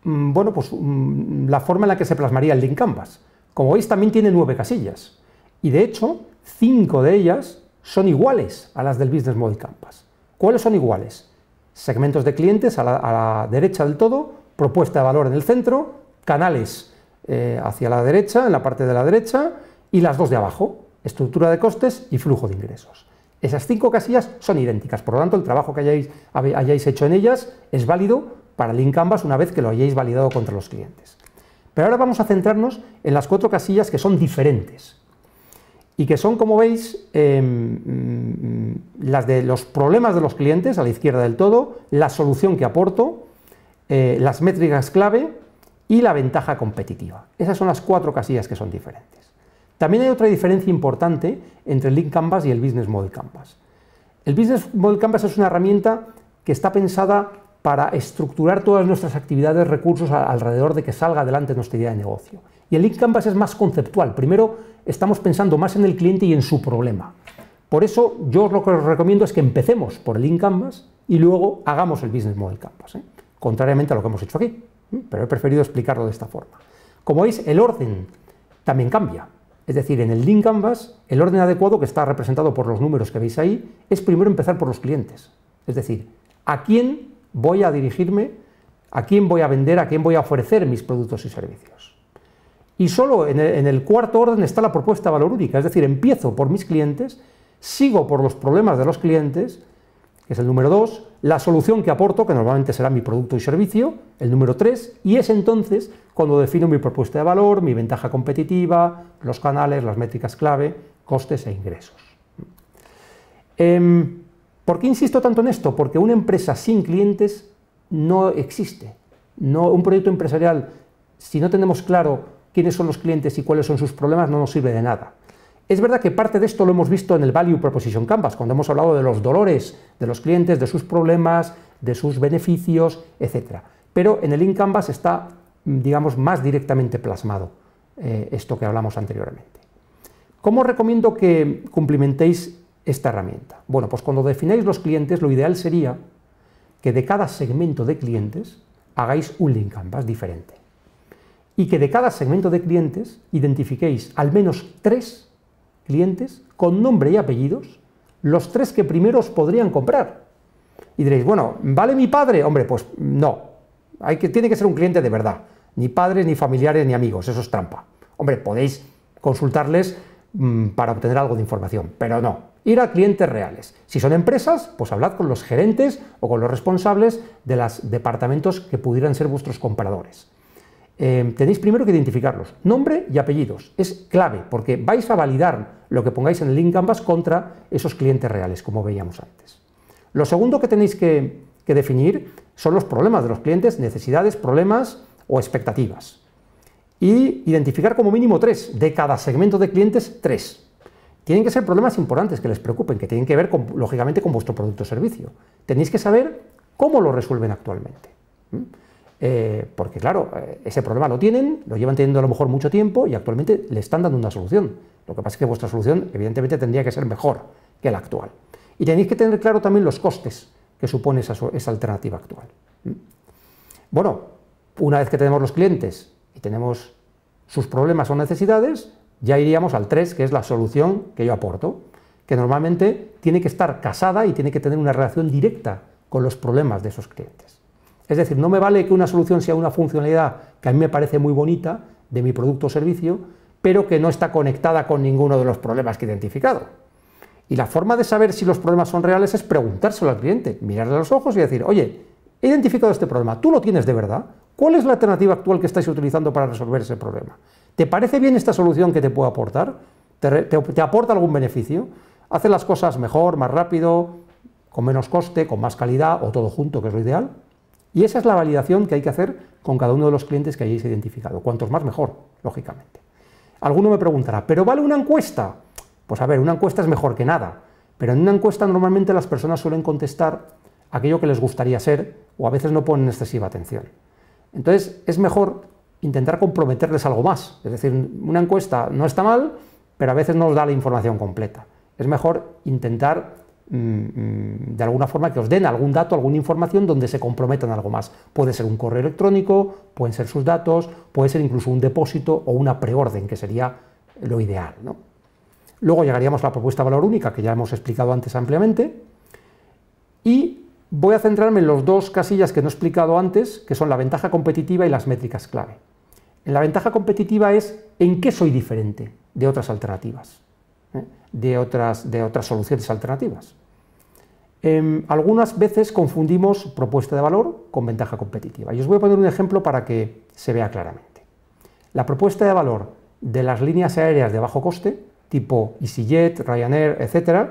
Mm, bueno, pues mm, la forma en la que se plasmaría el link canvas. Como veis, también tiene nueve casillas. Y de hecho, cinco de ellas son iguales a las del Business Model Canvas. ¿Cuáles son iguales? Segmentos de clientes a la, derecha del todo, propuesta de valor en el centro, canales eh, hacia la derecha, en la parte de la derecha, y las dos de abajo, estructura de costes y flujo de ingresos. Esas cinco casillas son idénticas, por lo tanto el trabajo que hayáis hecho en ellas es válido para Link Canvas una vez que lo hayáis validado contra los clientes. Pero ahora vamos a centrarnos en las cuatro casillas que son diferentes y que son, como veis, em, mm, las de los problemas de los clientes, a la izquierda del todo, la solución que aporto, eh, las métricas clave y la ventaja competitiva. Esas son las cuatro casillas que son diferentes. También hay otra diferencia importante entre el Link Canvas y el Business Model Canvas. El Business Model Canvas es una herramienta que está pensada para estructurar todas nuestras actividades, recursos alrededor de que salga adelante nuestra idea de negocio. Y el link Canvas es más conceptual. Primero, estamos pensando más en el cliente y en su problema. Por eso, yo lo que os recomiendo es que empecemos por el Lean Canvas y luego hagamos el Business Model Canvas, ¿eh? contrariamente a lo que hemos hecho aquí. ¿eh? Pero he preferido explicarlo de esta forma. Como veis, el orden también cambia. Es decir, en el Lean Canvas, el orden adecuado que está representado por los números que veis ahí es primero empezar por los clientes. Es decir, ¿a quién voy a dirigirme a quién voy a vender, a quién voy a ofrecer mis productos y servicios. Y solo en el cuarto orden está la propuesta única es decir, empiezo por mis clientes, sigo por los problemas de los clientes, que es el número dos, la solución que aporto, que normalmente será mi producto y servicio, el número tres, y es entonces cuando defino mi propuesta de valor, mi ventaja competitiva, los canales, las métricas clave, costes e ingresos. Em, ¿Por qué insisto tanto en esto? Porque una empresa sin clientes no existe. No, un proyecto empresarial, si no tenemos claro quiénes son los clientes y cuáles son sus problemas, no nos sirve de nada. Es verdad que parte de esto lo hemos visto en el Value Proposition Canvas, cuando hemos hablado de los dolores de los clientes, de sus problemas, de sus beneficios, etc. Pero en el In Canvas está, digamos, más directamente plasmado eh, esto que hablamos anteriormente. ¿Cómo recomiendo que cumplimentéis esta herramienta? Bueno, pues cuando defináis los clientes, lo ideal sería que de cada segmento de clientes hagáis un link canvas diferente y que de cada segmento de clientes identifiquéis al menos tres clientes con nombre y apellidos, los tres que primero os podrían comprar. Y diréis, bueno, ¿vale mi padre? Hombre, pues no, hay que, tiene que ser un cliente de verdad, ni padres, ni familiares, ni amigos, eso es trampa. Hombre, podéis consultarles mm, para obtener algo de información, pero no, ir a clientes reales. Si son empresas, pues hablad con los gerentes o con los responsables de los departamentos que pudieran ser vuestros compradores. Eh, tenéis primero que identificarlos. Nombre y apellidos. Es clave porque vais a validar lo que pongáis en el link Canvas contra esos clientes reales, como veíamos antes. Lo segundo que tenéis que definir son los problemas de los clientes, necesidades, problemas o expectativas. Y identificar como mínimo tres, de cada segmento de clientes, tres tienen que ser problemas importantes que les preocupen, que tienen que ver, lógicamente, con vuestro producto o servicio. Tenéis que saber cómo lo resuelven actualmente. Eh, porque, claro, eh, ese problema lo tienen, lo llevan teniendo a lo mejor mucho tiempo y actualmente le están dando una solución. Lo que pasa es que vuestra solución, evidentemente, tendría que ser mejor que la actual. Y tenéis que tener claro también los costes que supone esa alternativa actual. Bueno, una vez que tenemos los clientes y tenemos sus problemas o necesidades, ya iríamos al 3, que es la solución que yo aporto, que normalmente tiene que estar casada y tiene que tener una relación directa con los problemas de esos clientes. Es decir, no me vale que una solución sea una funcionalidad que a mí me parece muy bonita de mi producto o servicio, pero que no está conectada con ninguno de los problemas que he identificado. Y la forma de saber si los problemas son reales es preguntárselo al cliente, mirarle a los ojos y decir, oye, he identificado este problema, ¿tú lo tienes de verdad? ¿Cuál es la alternativa actual que estáis utilizando para resolver ese problema? ¿Te parece bien esta solución que te puede aportar? ¿Te, te aporta algún beneficio? ¿Hace las cosas mejor, más rápido, con menos coste, con más calidad o todo junto, que es lo ideal? Y esa es la validación que hay que hacer con cada uno de los clientes que hayáis identificado. Cuantos más mejor, lógicamente. Alguno me preguntará, ¿pero vale una encuesta? Pues a ver, una encuesta es mejor que nada, pero en una encuesta normalmente las personas suelen contestar aquello que les gustaría ser o a veces no ponen excesiva atención. Entonces es mejor intentar comprometerles algo más. Es decir, una encuesta no está mal, pero a veces no os da la información completa. Es mejor intentar mm, mm, de alguna forma que os den algún dato, alguna información donde se comprometan algo más. Puede ser un correo electrónico, pueden ser sus datos, puede ser incluso un depósito o una preorden, que sería lo ideal. Luego llegaríamos a la propuesta de valor única, que ya hemos explicado antes ampliamente, y Voy a centrarme en los dos casillas que no he explicado antes, que son la ventaja competitiva y las métricas clave. La ventaja competitiva es en qué soy diferente de otras alternativas, ¿eh? de, otras, soluciones alternativas. Em, algunas veces confundimos propuesta de valor con ventaja competitiva. Y os voy a poner un ejemplo para que se vea claramente. La propuesta de valor de las líneas aéreas de bajo coste, tipo EasyJet, Ryanair, etc.,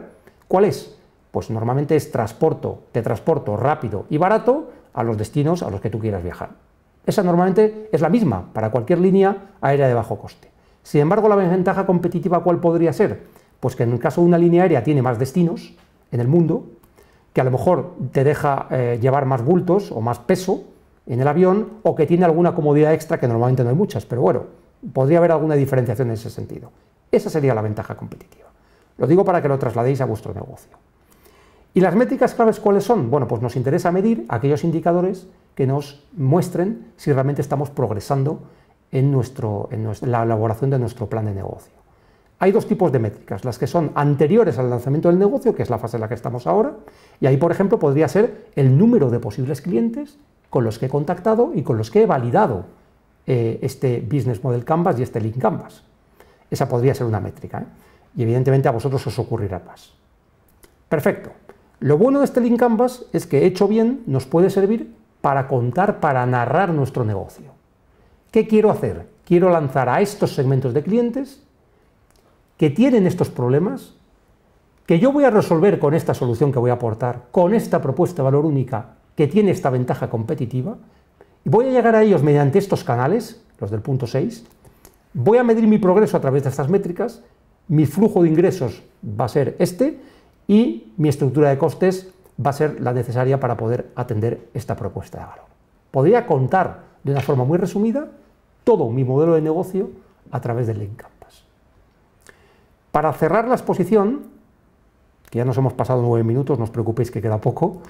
¿cuál es? pues normalmente es transporte, te transporto rápido y barato a los destinos a los que tú quieras viajar. Esa normalmente es la misma para cualquier línea aérea de bajo coste. Sin embargo, la ventaja competitiva cuál podría ser? Pues que en el caso de una línea aérea tiene más destinos en el mundo, que a lo mejor te deja eh, llevar más bultos o más peso en el avión, o que tiene alguna comodidad extra que normalmente no hay muchas, pero bueno, podría haber alguna diferenciación en ese sentido. Esa sería la ventaja competitiva. Lo digo para que lo trasladéis a vuestro negocio. ¿Y las métricas claves cuáles son? Bueno, pues nos interesa medir aquellos indicadores que nos muestren si realmente estamos progresando en, nuestro, en la elaboración de nuestro plan de negocio. Hay dos tipos de métricas, las que son anteriores al lanzamiento del negocio, que es la fase en la que estamos ahora, y ahí, por ejemplo, podría ser el número de posibles clientes con los que he contactado y con los que he validado eh, este Business Model Canvas y este Link Canvas. Esa podría ser una métrica, ¿eh? y evidentemente a vosotros os ocurrirá más. Perfecto. Lo bueno de este link canvas es que hecho bien nos puede servir para contar, para narrar nuestro negocio. ¿Qué quiero hacer? Quiero lanzar a estos segmentos de clientes que tienen estos problemas, que yo voy a resolver con esta solución que voy a aportar, con esta propuesta de valor única que tiene esta ventaja competitiva, y voy a llegar a ellos mediante estos canales, los del punto 6, voy a medir mi progreso a través de estas métricas, mi flujo de ingresos va a ser este, y mi estructura de costes va a ser la necesaria para poder atender esta propuesta de valor. Podría contar de una forma muy resumida todo mi modelo de negocio a través del Link Canvas. Para cerrar la exposición, que ya nos hemos pasado nueve minutos, no os preocupéis que queda poco,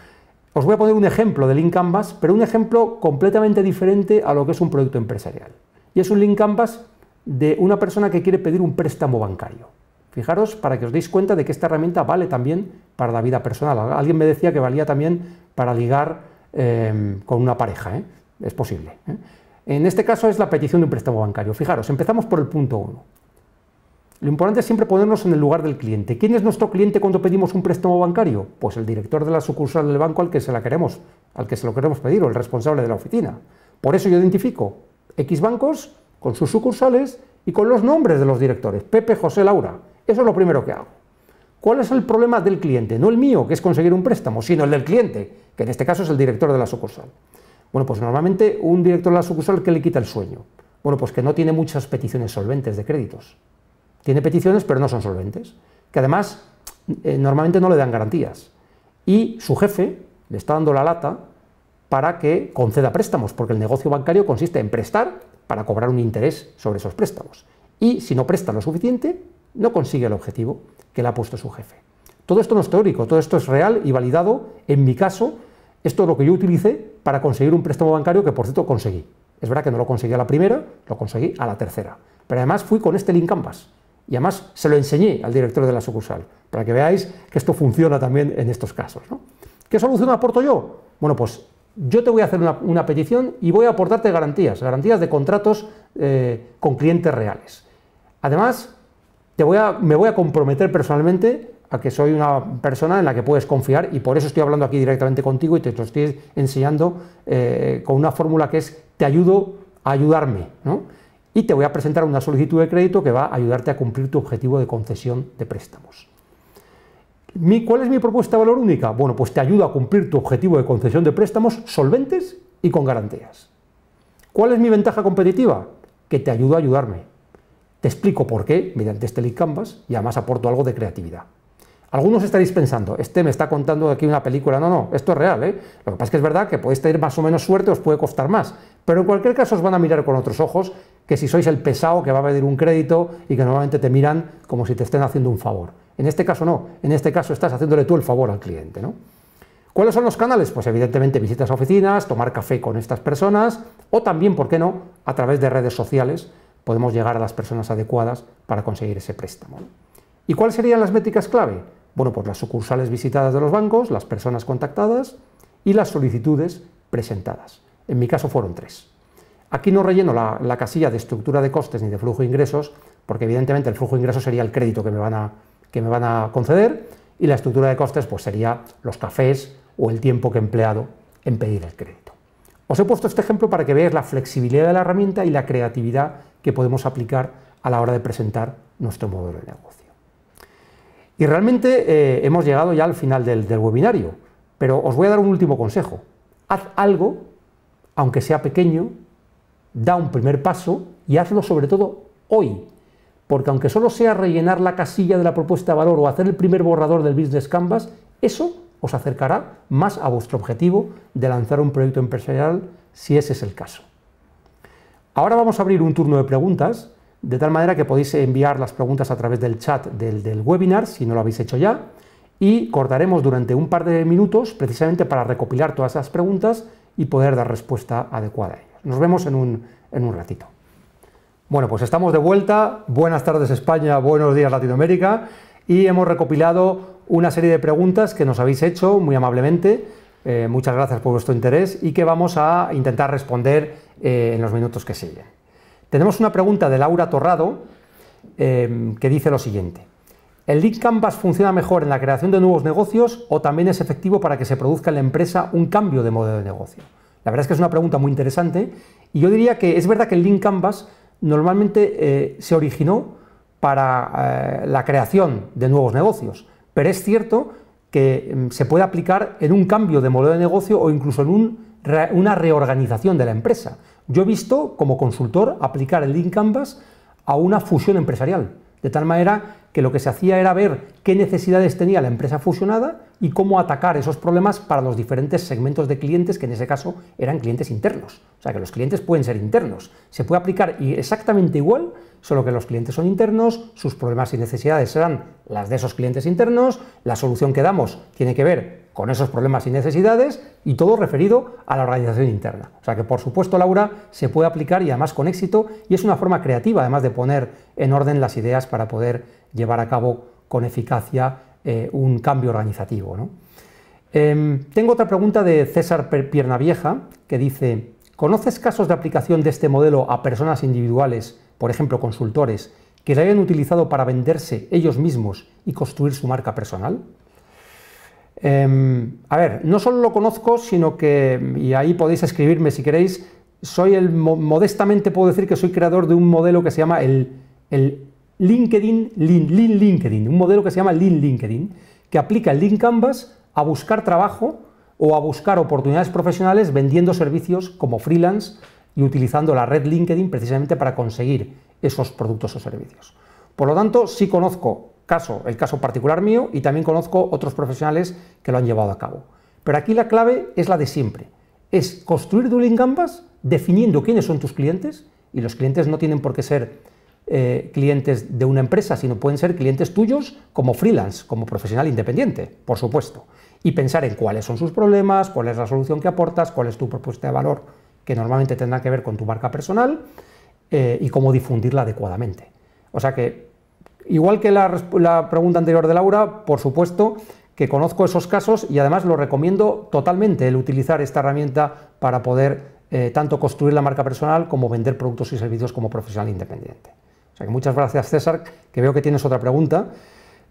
os voy a poner un ejemplo de Link Canvas, pero un ejemplo completamente diferente a lo que es un producto empresarial. Y es un Link Canvas de una persona que quiere pedir un préstamo bancario. Fijaros para que os deis cuenta de que esta herramienta vale también para la vida personal. Alguien me decía que valía también para ligar em, con una pareja. ¿eh? Es posible. ¿eh? En este caso es la petición de un préstamo bancario. Fijaros, empezamos por el punto 1. Lo importante es siempre ponernos en el lugar del cliente. ¿Quién es nuestro cliente cuando pedimos un préstamo bancario? Pues el director de la sucursal del banco al que se la queremos, al que se lo queremos pedir, o el responsable de la oficina. Por eso yo identifico X bancos con sus sucursales y con los nombres de los directores. Pepe, José, Laura. Eso es lo primero que hago. ¿Cuál es el problema del cliente? No el mío, que es conseguir un préstamo, sino el del cliente, que en este caso es el director de la sucursal. Bueno, pues normalmente un director de la sucursal que le quita el sueño. Bueno, pues que no tiene muchas peticiones solventes de créditos. Tiene peticiones, pero no son solventes. Que además eh, normalmente no le dan garantías. Y su jefe le está dando la lata para que conceda préstamos, porque el negocio bancario consiste en prestar para cobrar un interés sobre esos préstamos. Y si no presta lo suficiente, no consigue el objetivo que le ha puesto su jefe. Todo esto no es teórico, todo esto es real y validado. En mi caso, esto es lo que yo utilicé para conseguir un préstamo bancario que, por cierto, conseguí. Es verdad que no lo conseguí a la primera, lo conseguí a la tercera. Pero además fui con este link campus Y además se lo enseñé al director de la sucursal, para que veáis que esto funciona también en estos casos. ¿Qué solución aporto yo? Bueno, pues yo te voy a hacer una, petición y voy a aportarte garantías, garantías de contratos eh, con clientes reales. Además, voy a, me voy a comprometer personalmente a que soy una persona en la que puedes confiar y por eso estoy hablando aquí directamente contigo y te lo estoy enseñando eh, con una fórmula que es te ayudo a ayudarme, Y te voy a presentar una solicitud de crédito que va a ayudarte a cumplir tu objetivo de concesión de préstamos. ¿Mi, ¿Cuál es mi propuesta de valor única? Bueno, pues te ayudo a cumplir tu objetivo de concesión de préstamos solventes y con garantías. ¿Cuál es mi ventaja competitiva? Que te ayudo a ayudarme. Te explico por qué mediante este lead canvas y además aporto algo de creatividad. Algunos estaréis pensando, este me está contando aquí una película. No, no, esto es real. ¿eh? Lo que pasa es que es verdad que podéis tener más o menos suerte, os puede costar más. Pero en cualquier caso os van a mirar con otros ojos que si sois el pesado que va a pedir un crédito y que normalmente te miran como si te estén haciendo un favor. En este caso no, en este caso estás haciéndole tú el favor al cliente. ¿Cuáles son los canales? Pues evidentemente visitas a oficinas, tomar café con estas personas o también, ¿por qué no?, a través de redes sociales podemos llegar a las personas adecuadas para conseguir ese préstamo. ¿Y cuáles serían las métricas clave? Bueno, pues las sucursales visitadas de los bancos, las personas contactadas y las solicitudes presentadas. En mi caso fueron tres. Aquí no relleno la, casilla de estructura de costes ni de flujo de ingresos, porque evidentemente el flujo de ingresos sería el crédito que me van a, que me van a conceder y la estructura de costes pues sería los cafés o el tiempo que he empleado en pedir el crédito. Os he puesto este ejemplo para que veáis la flexibilidad de la herramienta y la creatividad que podemos aplicar a la hora de presentar nuestro modelo de negocio. Y realmente eh, hemos llegado ya al final del, del webinario, pero os voy a dar un último consejo. Haz algo, aunque sea pequeño, da un primer paso y hazlo sobre todo hoy, porque aunque solo sea rellenar la casilla de la propuesta de valor o hacer el primer borrador del Business Canvas, eso os acercará más a vuestro objetivo de lanzar un proyecto empresarial si ese es el caso. Ahora vamos a abrir un turno de preguntas, de tal manera que podéis enviar las preguntas a través del chat del, webinar, si no lo habéis hecho ya, y cortaremos durante un par de minutos precisamente para recopilar todas esas preguntas y poder dar respuesta adecuada a ellas. Nos vemos en un, en un ratito. Bueno, pues estamos de vuelta. Buenas tardes España, buenos días Latinoamérica. Y hemos recopilado una serie de preguntas que nos habéis hecho muy amablemente eh, muchas gracias por vuestro interés y que vamos a intentar responder eh, en los minutos que siguen. Tenemos una pregunta de Laura Torrado eh, que dice lo siguiente. ¿El Link Canvas funciona mejor en la creación de nuevos negocios o también es efectivo para que se produzca en la empresa un cambio de modelo de negocio? La verdad es que es una pregunta muy interesante y yo diría que es verdad que el Lean Canvas normalmente se originó para la creación de nuevos negocios, pero es cierto que em, se puede aplicar en un cambio de modelo de negocio o incluso en una reorganización de la empresa. Yo he visto como consultor aplicar el Lean Canvas a una fusión empresarial, de tal manera que lo que se hacía era ver qué necesidades tenía la empresa fusionada y cómo atacar esos problemas para los diferentes segmentos de clientes que en ese caso eran clientes internos. O sea que los clientes pueden ser internos. Se puede aplicar exactamente igual, solo que los clientes son internos, sus problemas y necesidades serán las de esos clientes internos, la solución que damos tiene que ver con esos problemas y necesidades y todo referido a la organización interna. O sea que por supuesto Laura se puede aplicar y además con éxito y es una forma creativa además de poner en orden las ideas para poder llevar a cabo con eficacia eh, un cambio organizativo. Em, tengo otra pregunta de César Piernavieja, que dice, ¿conoces casos de aplicación de este modelo a personas individuales, por ejemplo consultores, que la hayan utilizado para venderse ellos mismos y construir su marca personal? Em, a ver, no solo lo conozco, sino que, y ahí podéis escribirme si queréis, soy el, modestamente puedo decir que soy creador de un modelo que se llama el, el LinkedIn, LinkedIn, un modelo que se llama Lean LinkedIn, que aplica el Lean Canvas a buscar trabajo o a buscar oportunidades profesionales vendiendo servicios como freelance y utilizando la red LinkedIn precisamente para conseguir esos productos o servicios. Por lo tanto, sí conozco caso, el caso particular mío y también conozco otros profesionales que lo han llevado a cabo. Pero aquí la clave es la de siempre, es construir tu Lean Canvas definiendo quiénes son tus clientes y los clientes no tienen por qué ser eh, clientes de una empresa, sino pueden ser clientes tuyos como freelance, como profesional independiente, por supuesto. Y pensar en cuáles son sus problemas, cuál es la solución que aportas, cuál es tu propuesta de valor, que normalmente tendrá que ver con tu marca personal, eh, y cómo difundirla adecuadamente. O sea que, igual que la, pregunta anterior de Laura, por supuesto que conozco esos casos y además lo recomiendo totalmente el utilizar esta herramienta para poder eh, tanto construir la marca personal como vender productos y servicios como profesional independiente muchas gracias César, que veo que tienes otra pregunta.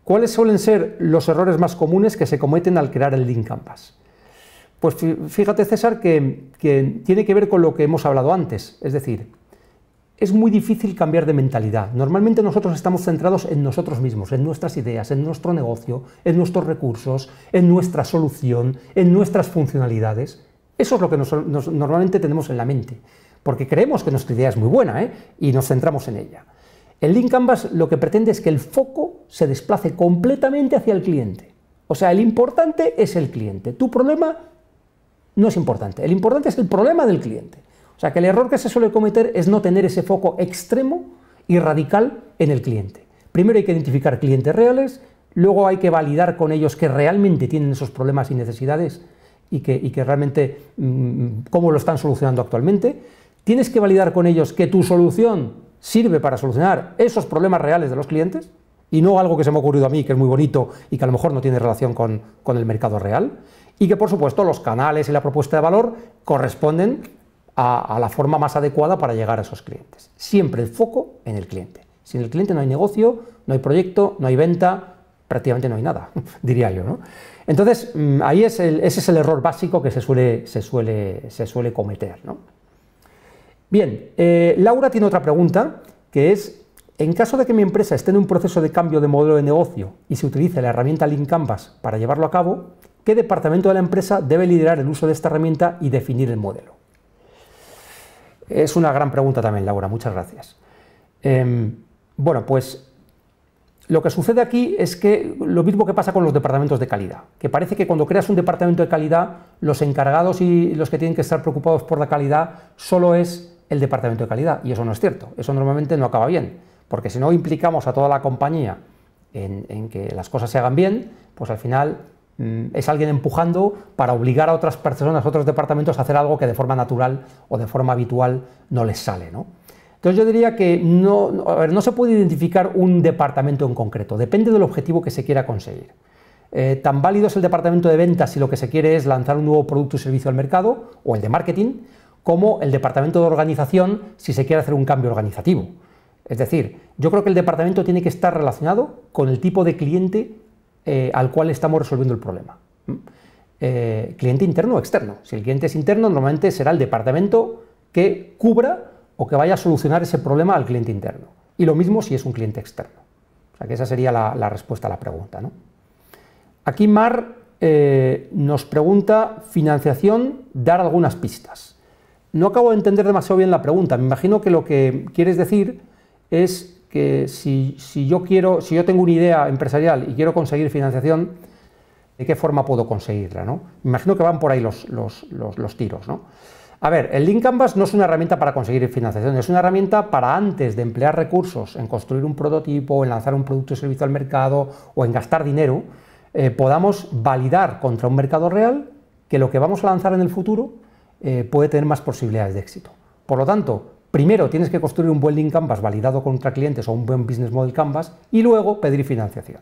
¿Cuáles suelen ser los errores más comunes que se cometen al crear el Lean Canvas? Pues fíjate César que, tiene que ver con lo que hemos hablado antes, es decir, es muy difícil cambiar de mentalidad. Normalmente nosotros estamos centrados en nosotros mismos, en nuestras ideas, en nuestro negocio, en nuestros recursos, en nuestra solución, en nuestras funcionalidades. Eso es lo que normalmente tenemos en la mente, porque creemos que nuestra idea es muy buena ¿eh? y nos centramos en ella. El link Canvas lo que pretende es que el foco se desplace completamente hacia el cliente. O sea, el importante es el cliente. Tu problema no es importante. El importante es el problema del cliente. O sea, que el error que se suele cometer es no tener ese foco extremo y radical en el cliente. Primero hay que identificar clientes reales, luego hay que validar con ellos que realmente tienen esos problemas y necesidades y que, que realmente mm, mm, cómo lo están solucionando actualmente. Tienes que validar con ellos que tu solución sirve para solucionar esos problemas reales de los clientes y no algo que se me ha ocurrido a mí, que es muy bonito y que a lo mejor no tiene relación con, el mercado real. Y que por supuesto los canales y la propuesta de valor corresponden a, la forma más adecuada para llegar a esos clientes. Siempre el foco en el cliente. Sin el cliente no hay negocio, no hay proyecto, no hay venta, prácticamente no hay nada, diría yo. ¿no? Entonces, mm, ahí es ese es el error básico que se suele, se suele cometer. ¿no? Bien, eh, Laura tiene otra pregunta, que es, en caso de que mi empresa esté en un proceso de cambio de modelo de negocio y se utilice la herramienta Lean Canvas para llevarlo a cabo, ¿qué departamento de la empresa debe liderar el uso de esta herramienta y definir el modelo? Es una gran pregunta también, Laura, muchas gracias. Em, bueno, pues lo que sucede aquí es que lo mismo que pasa con los departamentos de calidad, que parece que cuando creas un departamento de calidad, los encargados y los que tienen que estar preocupados por la calidad solo es el departamento de calidad. Y eso no es cierto. Eso normalmente no acaba bien. Porque si no implicamos a toda la compañía en, que las cosas se hagan bien, pues al final mm, es alguien empujando para obligar a otras personas, a otros departamentos a hacer algo que de forma natural o de forma habitual no les sale. Entonces yo diría que no, no se puede identificar un departamento en concreto. Depende del objetivo que se quiera conseguir. Eh, tan válido es el departamento de ventas si lo que se quiere es lanzar un nuevo producto o servicio al mercado, o el de marketing, como el departamento de organización si se quiere hacer un cambio organizativo. Es decir, yo creo que el departamento tiene que estar relacionado con el tipo de cliente eh, al cual estamos resolviendo el problema. Eh, cliente interno o externo. Si el cliente es interno, normalmente será el departamento que cubra o que vaya a solucionar ese problema al cliente interno. Y lo mismo si es un cliente externo. O sea que esa sería la, respuesta a la pregunta. Aquí Mar eh, nos pregunta financiación, dar algunas pistas. No acabo de entender demasiado bien la pregunta. Me imagino que lo que quieres decir es que si, yo quiero, si yo tengo una idea empresarial y quiero conseguir financiación, ¿de qué forma puedo conseguirla? ¿no? Me imagino que van por ahí los, tiros. ¿no? A ver, el Link Canvas no es una herramienta para conseguir financiación, es una herramienta para antes de emplear recursos en construir un prototipo, en lanzar un producto o servicio al mercado o en gastar dinero, eh, podamos validar contra un mercado real que lo que vamos a lanzar en el futuro eh, puede tener más posibilidades de éxito. Por lo tanto, primero tienes que construir un buen link Canvas validado contra clientes o un buen business model Canvas y luego pedir financiación.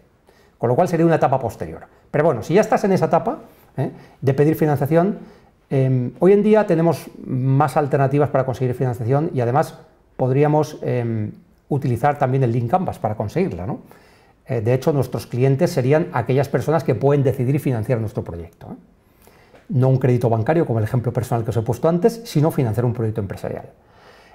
Con lo cual sería una etapa posterior. Pero bueno, si ya estás en esa etapa eh, de pedir financiación, em, hoy en día tenemos más alternativas para conseguir financiación y además podríamos em, utilizar también el link Canvas para conseguirla. Eh, de hecho, nuestros clientes serían aquellas personas que pueden decidir financiar nuestro proyecto no un crédito bancario, como el ejemplo personal que os he puesto antes, sino financiar un proyecto empresarial.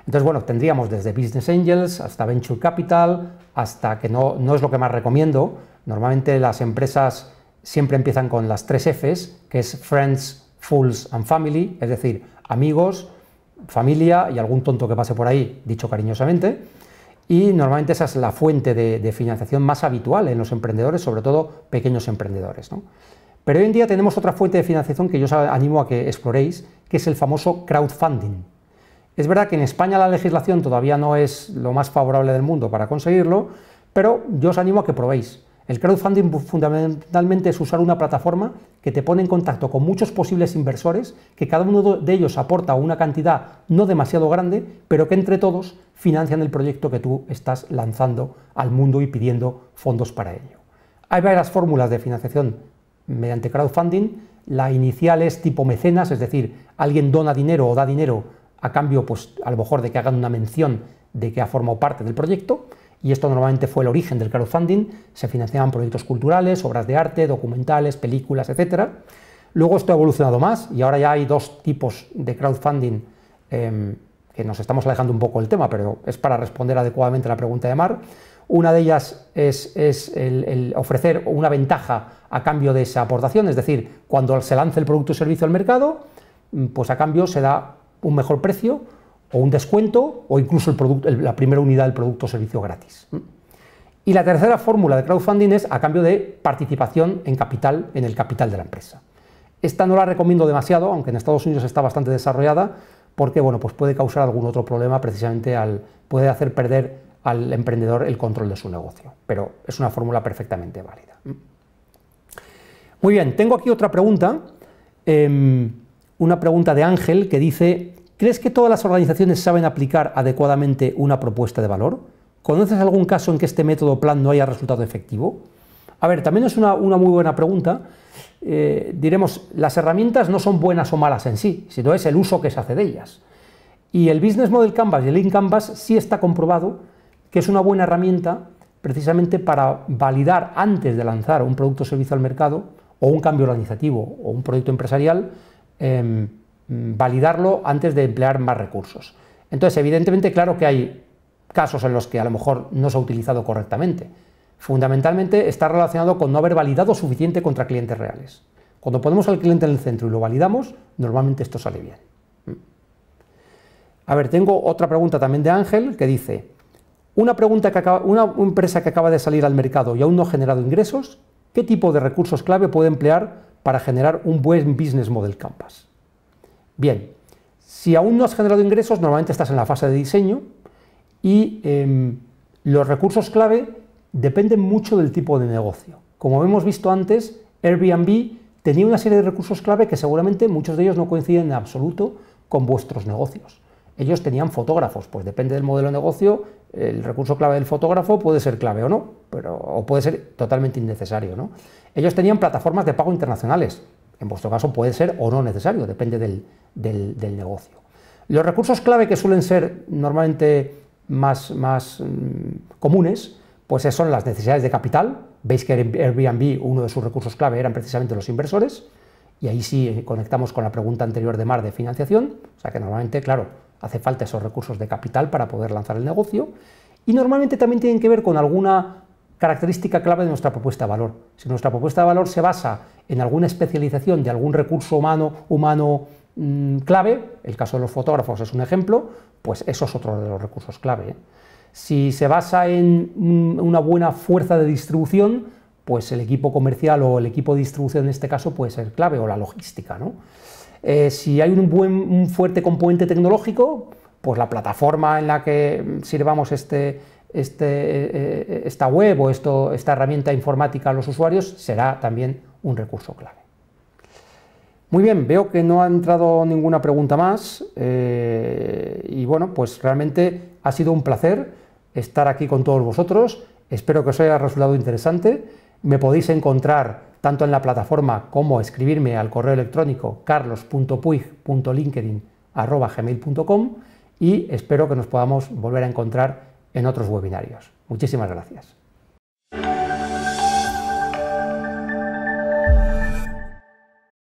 Entonces, bueno, tendríamos desde Business Angels hasta Venture Capital, hasta que no, no es lo que más recomiendo. Normalmente las empresas siempre empiezan con las tres Fs, que es Friends, Fools and Family, es decir, amigos, familia y algún tonto que pase por ahí, dicho cariñosamente. Y normalmente esa es la fuente de, financiación más habitual en los emprendedores, sobre todo pequeños emprendedores. ¿no? Pero hoy en día tenemos otra fuente de financiación que yo os animo a que exploréis, que es el famoso crowdfunding. Es verdad que en España la legislación todavía no es lo más favorable del mundo para conseguirlo, pero yo os animo a que probéis. El crowdfunding fundamentalmente es usar una plataforma que te pone en contacto con muchos posibles inversores, que cada uno de ellos aporta una cantidad no demasiado grande, pero que entre todos financian el proyecto que tú estás lanzando al mundo y pidiendo fondos para ello. Hay varias fórmulas de financiación mediante crowdfunding. La inicial es tipo mecenas, es decir, alguien dona dinero o da dinero a cambio, pues a lo mejor de que hagan una mención de que ha formado parte del proyecto. Y esto normalmente fue el origen del crowdfunding. Se financiaban proyectos culturales, obras de arte, documentales, películas, etc. Luego esto ha evolucionado más y ahora ya hay dos tipos de crowdfunding em, que nos estamos alejando un poco del tema, pero es para responder adecuadamente a la pregunta de Mar. Una de ellas es, el ofrecer una ventaja a cambio de esa aportación, es decir, cuando se lance el producto o servicio al mercado, mm, pues a cambio se da un mejor precio o un descuento o incluso la primera unidad del producto o servicio gratis. Y la tercera fórmula de crowdfunding es a cambio de participación en capital, en el capital de la empresa. Esta no la recomiendo demasiado, aunque en Estados Unidos está bastante desarrollada, porque bueno, pues puede causar algún otro problema precisamente al puede hacer perder al emprendedor el control de su negocio, pero es una fórmula perfectamente válida. Muy bien, tengo aquí otra pregunta, em, una pregunta de Ángel que dice, ¿crees que todas las organizaciones saben aplicar adecuadamente una propuesta de valor? ¿Conoces algún caso en que este método plan no haya resultado efectivo? A ver, también es una, muy buena pregunta. Eh, diremos, las herramientas no son buenas o malas en sí, sino es el uso que se hace de ellas. Y el Business Model Canvas y el Lean Canvas sí está comprobado que es una buena herramienta precisamente para validar antes de lanzar un producto o servicio al mercado o un cambio organizativo o un proyecto empresarial, em, validarlo antes de emplear más recursos. Entonces, evidentemente, claro que hay casos en los que a lo mejor no se ha utilizado correctamente. Fundamentalmente está relacionado con no haber validado suficiente contra clientes reales. Cuando ponemos al cliente en el centro y lo validamos, normalmente esto sale bien. A ver, tengo otra pregunta también de Ángel que dice, una, pregunta que una empresa que acaba de salir al mercado y aún no ha generado ingresos, qué tipo de recursos clave puede emplear para generar un buen business model Campus? Bien, si aún no has generado ingresos, normalmente estás en la fase de diseño y em, los recursos clave dependen mucho del tipo de negocio. Como hemos visto antes, Airbnb tenía una serie de recursos clave que seguramente muchos de ellos no coinciden en absoluto con vuestros negocios ellos tenían fotógrafos, pues depende del modelo de negocio, el recurso clave del fotógrafo puede ser clave o no, pero, o puede ser totalmente innecesario. Ellos tenían plataformas de pago internacionales, en vuestro caso puede ser o no necesario, depende del, negocio. Los recursos clave que suelen ser normalmente más, más mm, comunes, pues son las necesidades de capital. Veis que Airbnb, uno de sus recursos clave eran precisamente los inversores, y ahí sí eh, conectamos con la pregunta anterior de Mar de financiación, o sea que normalmente, claro, hace falta esos recursos de capital para poder lanzar el negocio y normalmente también tienen que ver con alguna característica clave de nuestra propuesta de valor. Si nuestra propuesta de valor se basa en alguna especialización de algún recurso humano, humano mm, clave, el caso de los fotógrafos es un ejemplo, pues eso es otro de los recursos clave. ¿eh? Si se basa en mm, una buena fuerza de distribución, pues el equipo comercial o el equipo de distribución en este caso puede ser clave, o la logística, ¿no? Eh, si hay un buen, fuerte componente tecnológico, pues la plataforma en la que sirvamos este, este, eh, esta web o esta herramienta informática a los usuarios será también un recurso clave. Muy bien, veo que no ha entrado ninguna pregunta más eh, y bueno, pues realmente ha sido un placer estar aquí con todos vosotros. Espero que os haya resultado interesante. Me podéis encontrar tanto en la plataforma como escribirme al correo electrónico carlos.puig.linkedin.gmail.com y espero que nos podamos volver a encontrar en otros webinarios. Muchísimas gracias.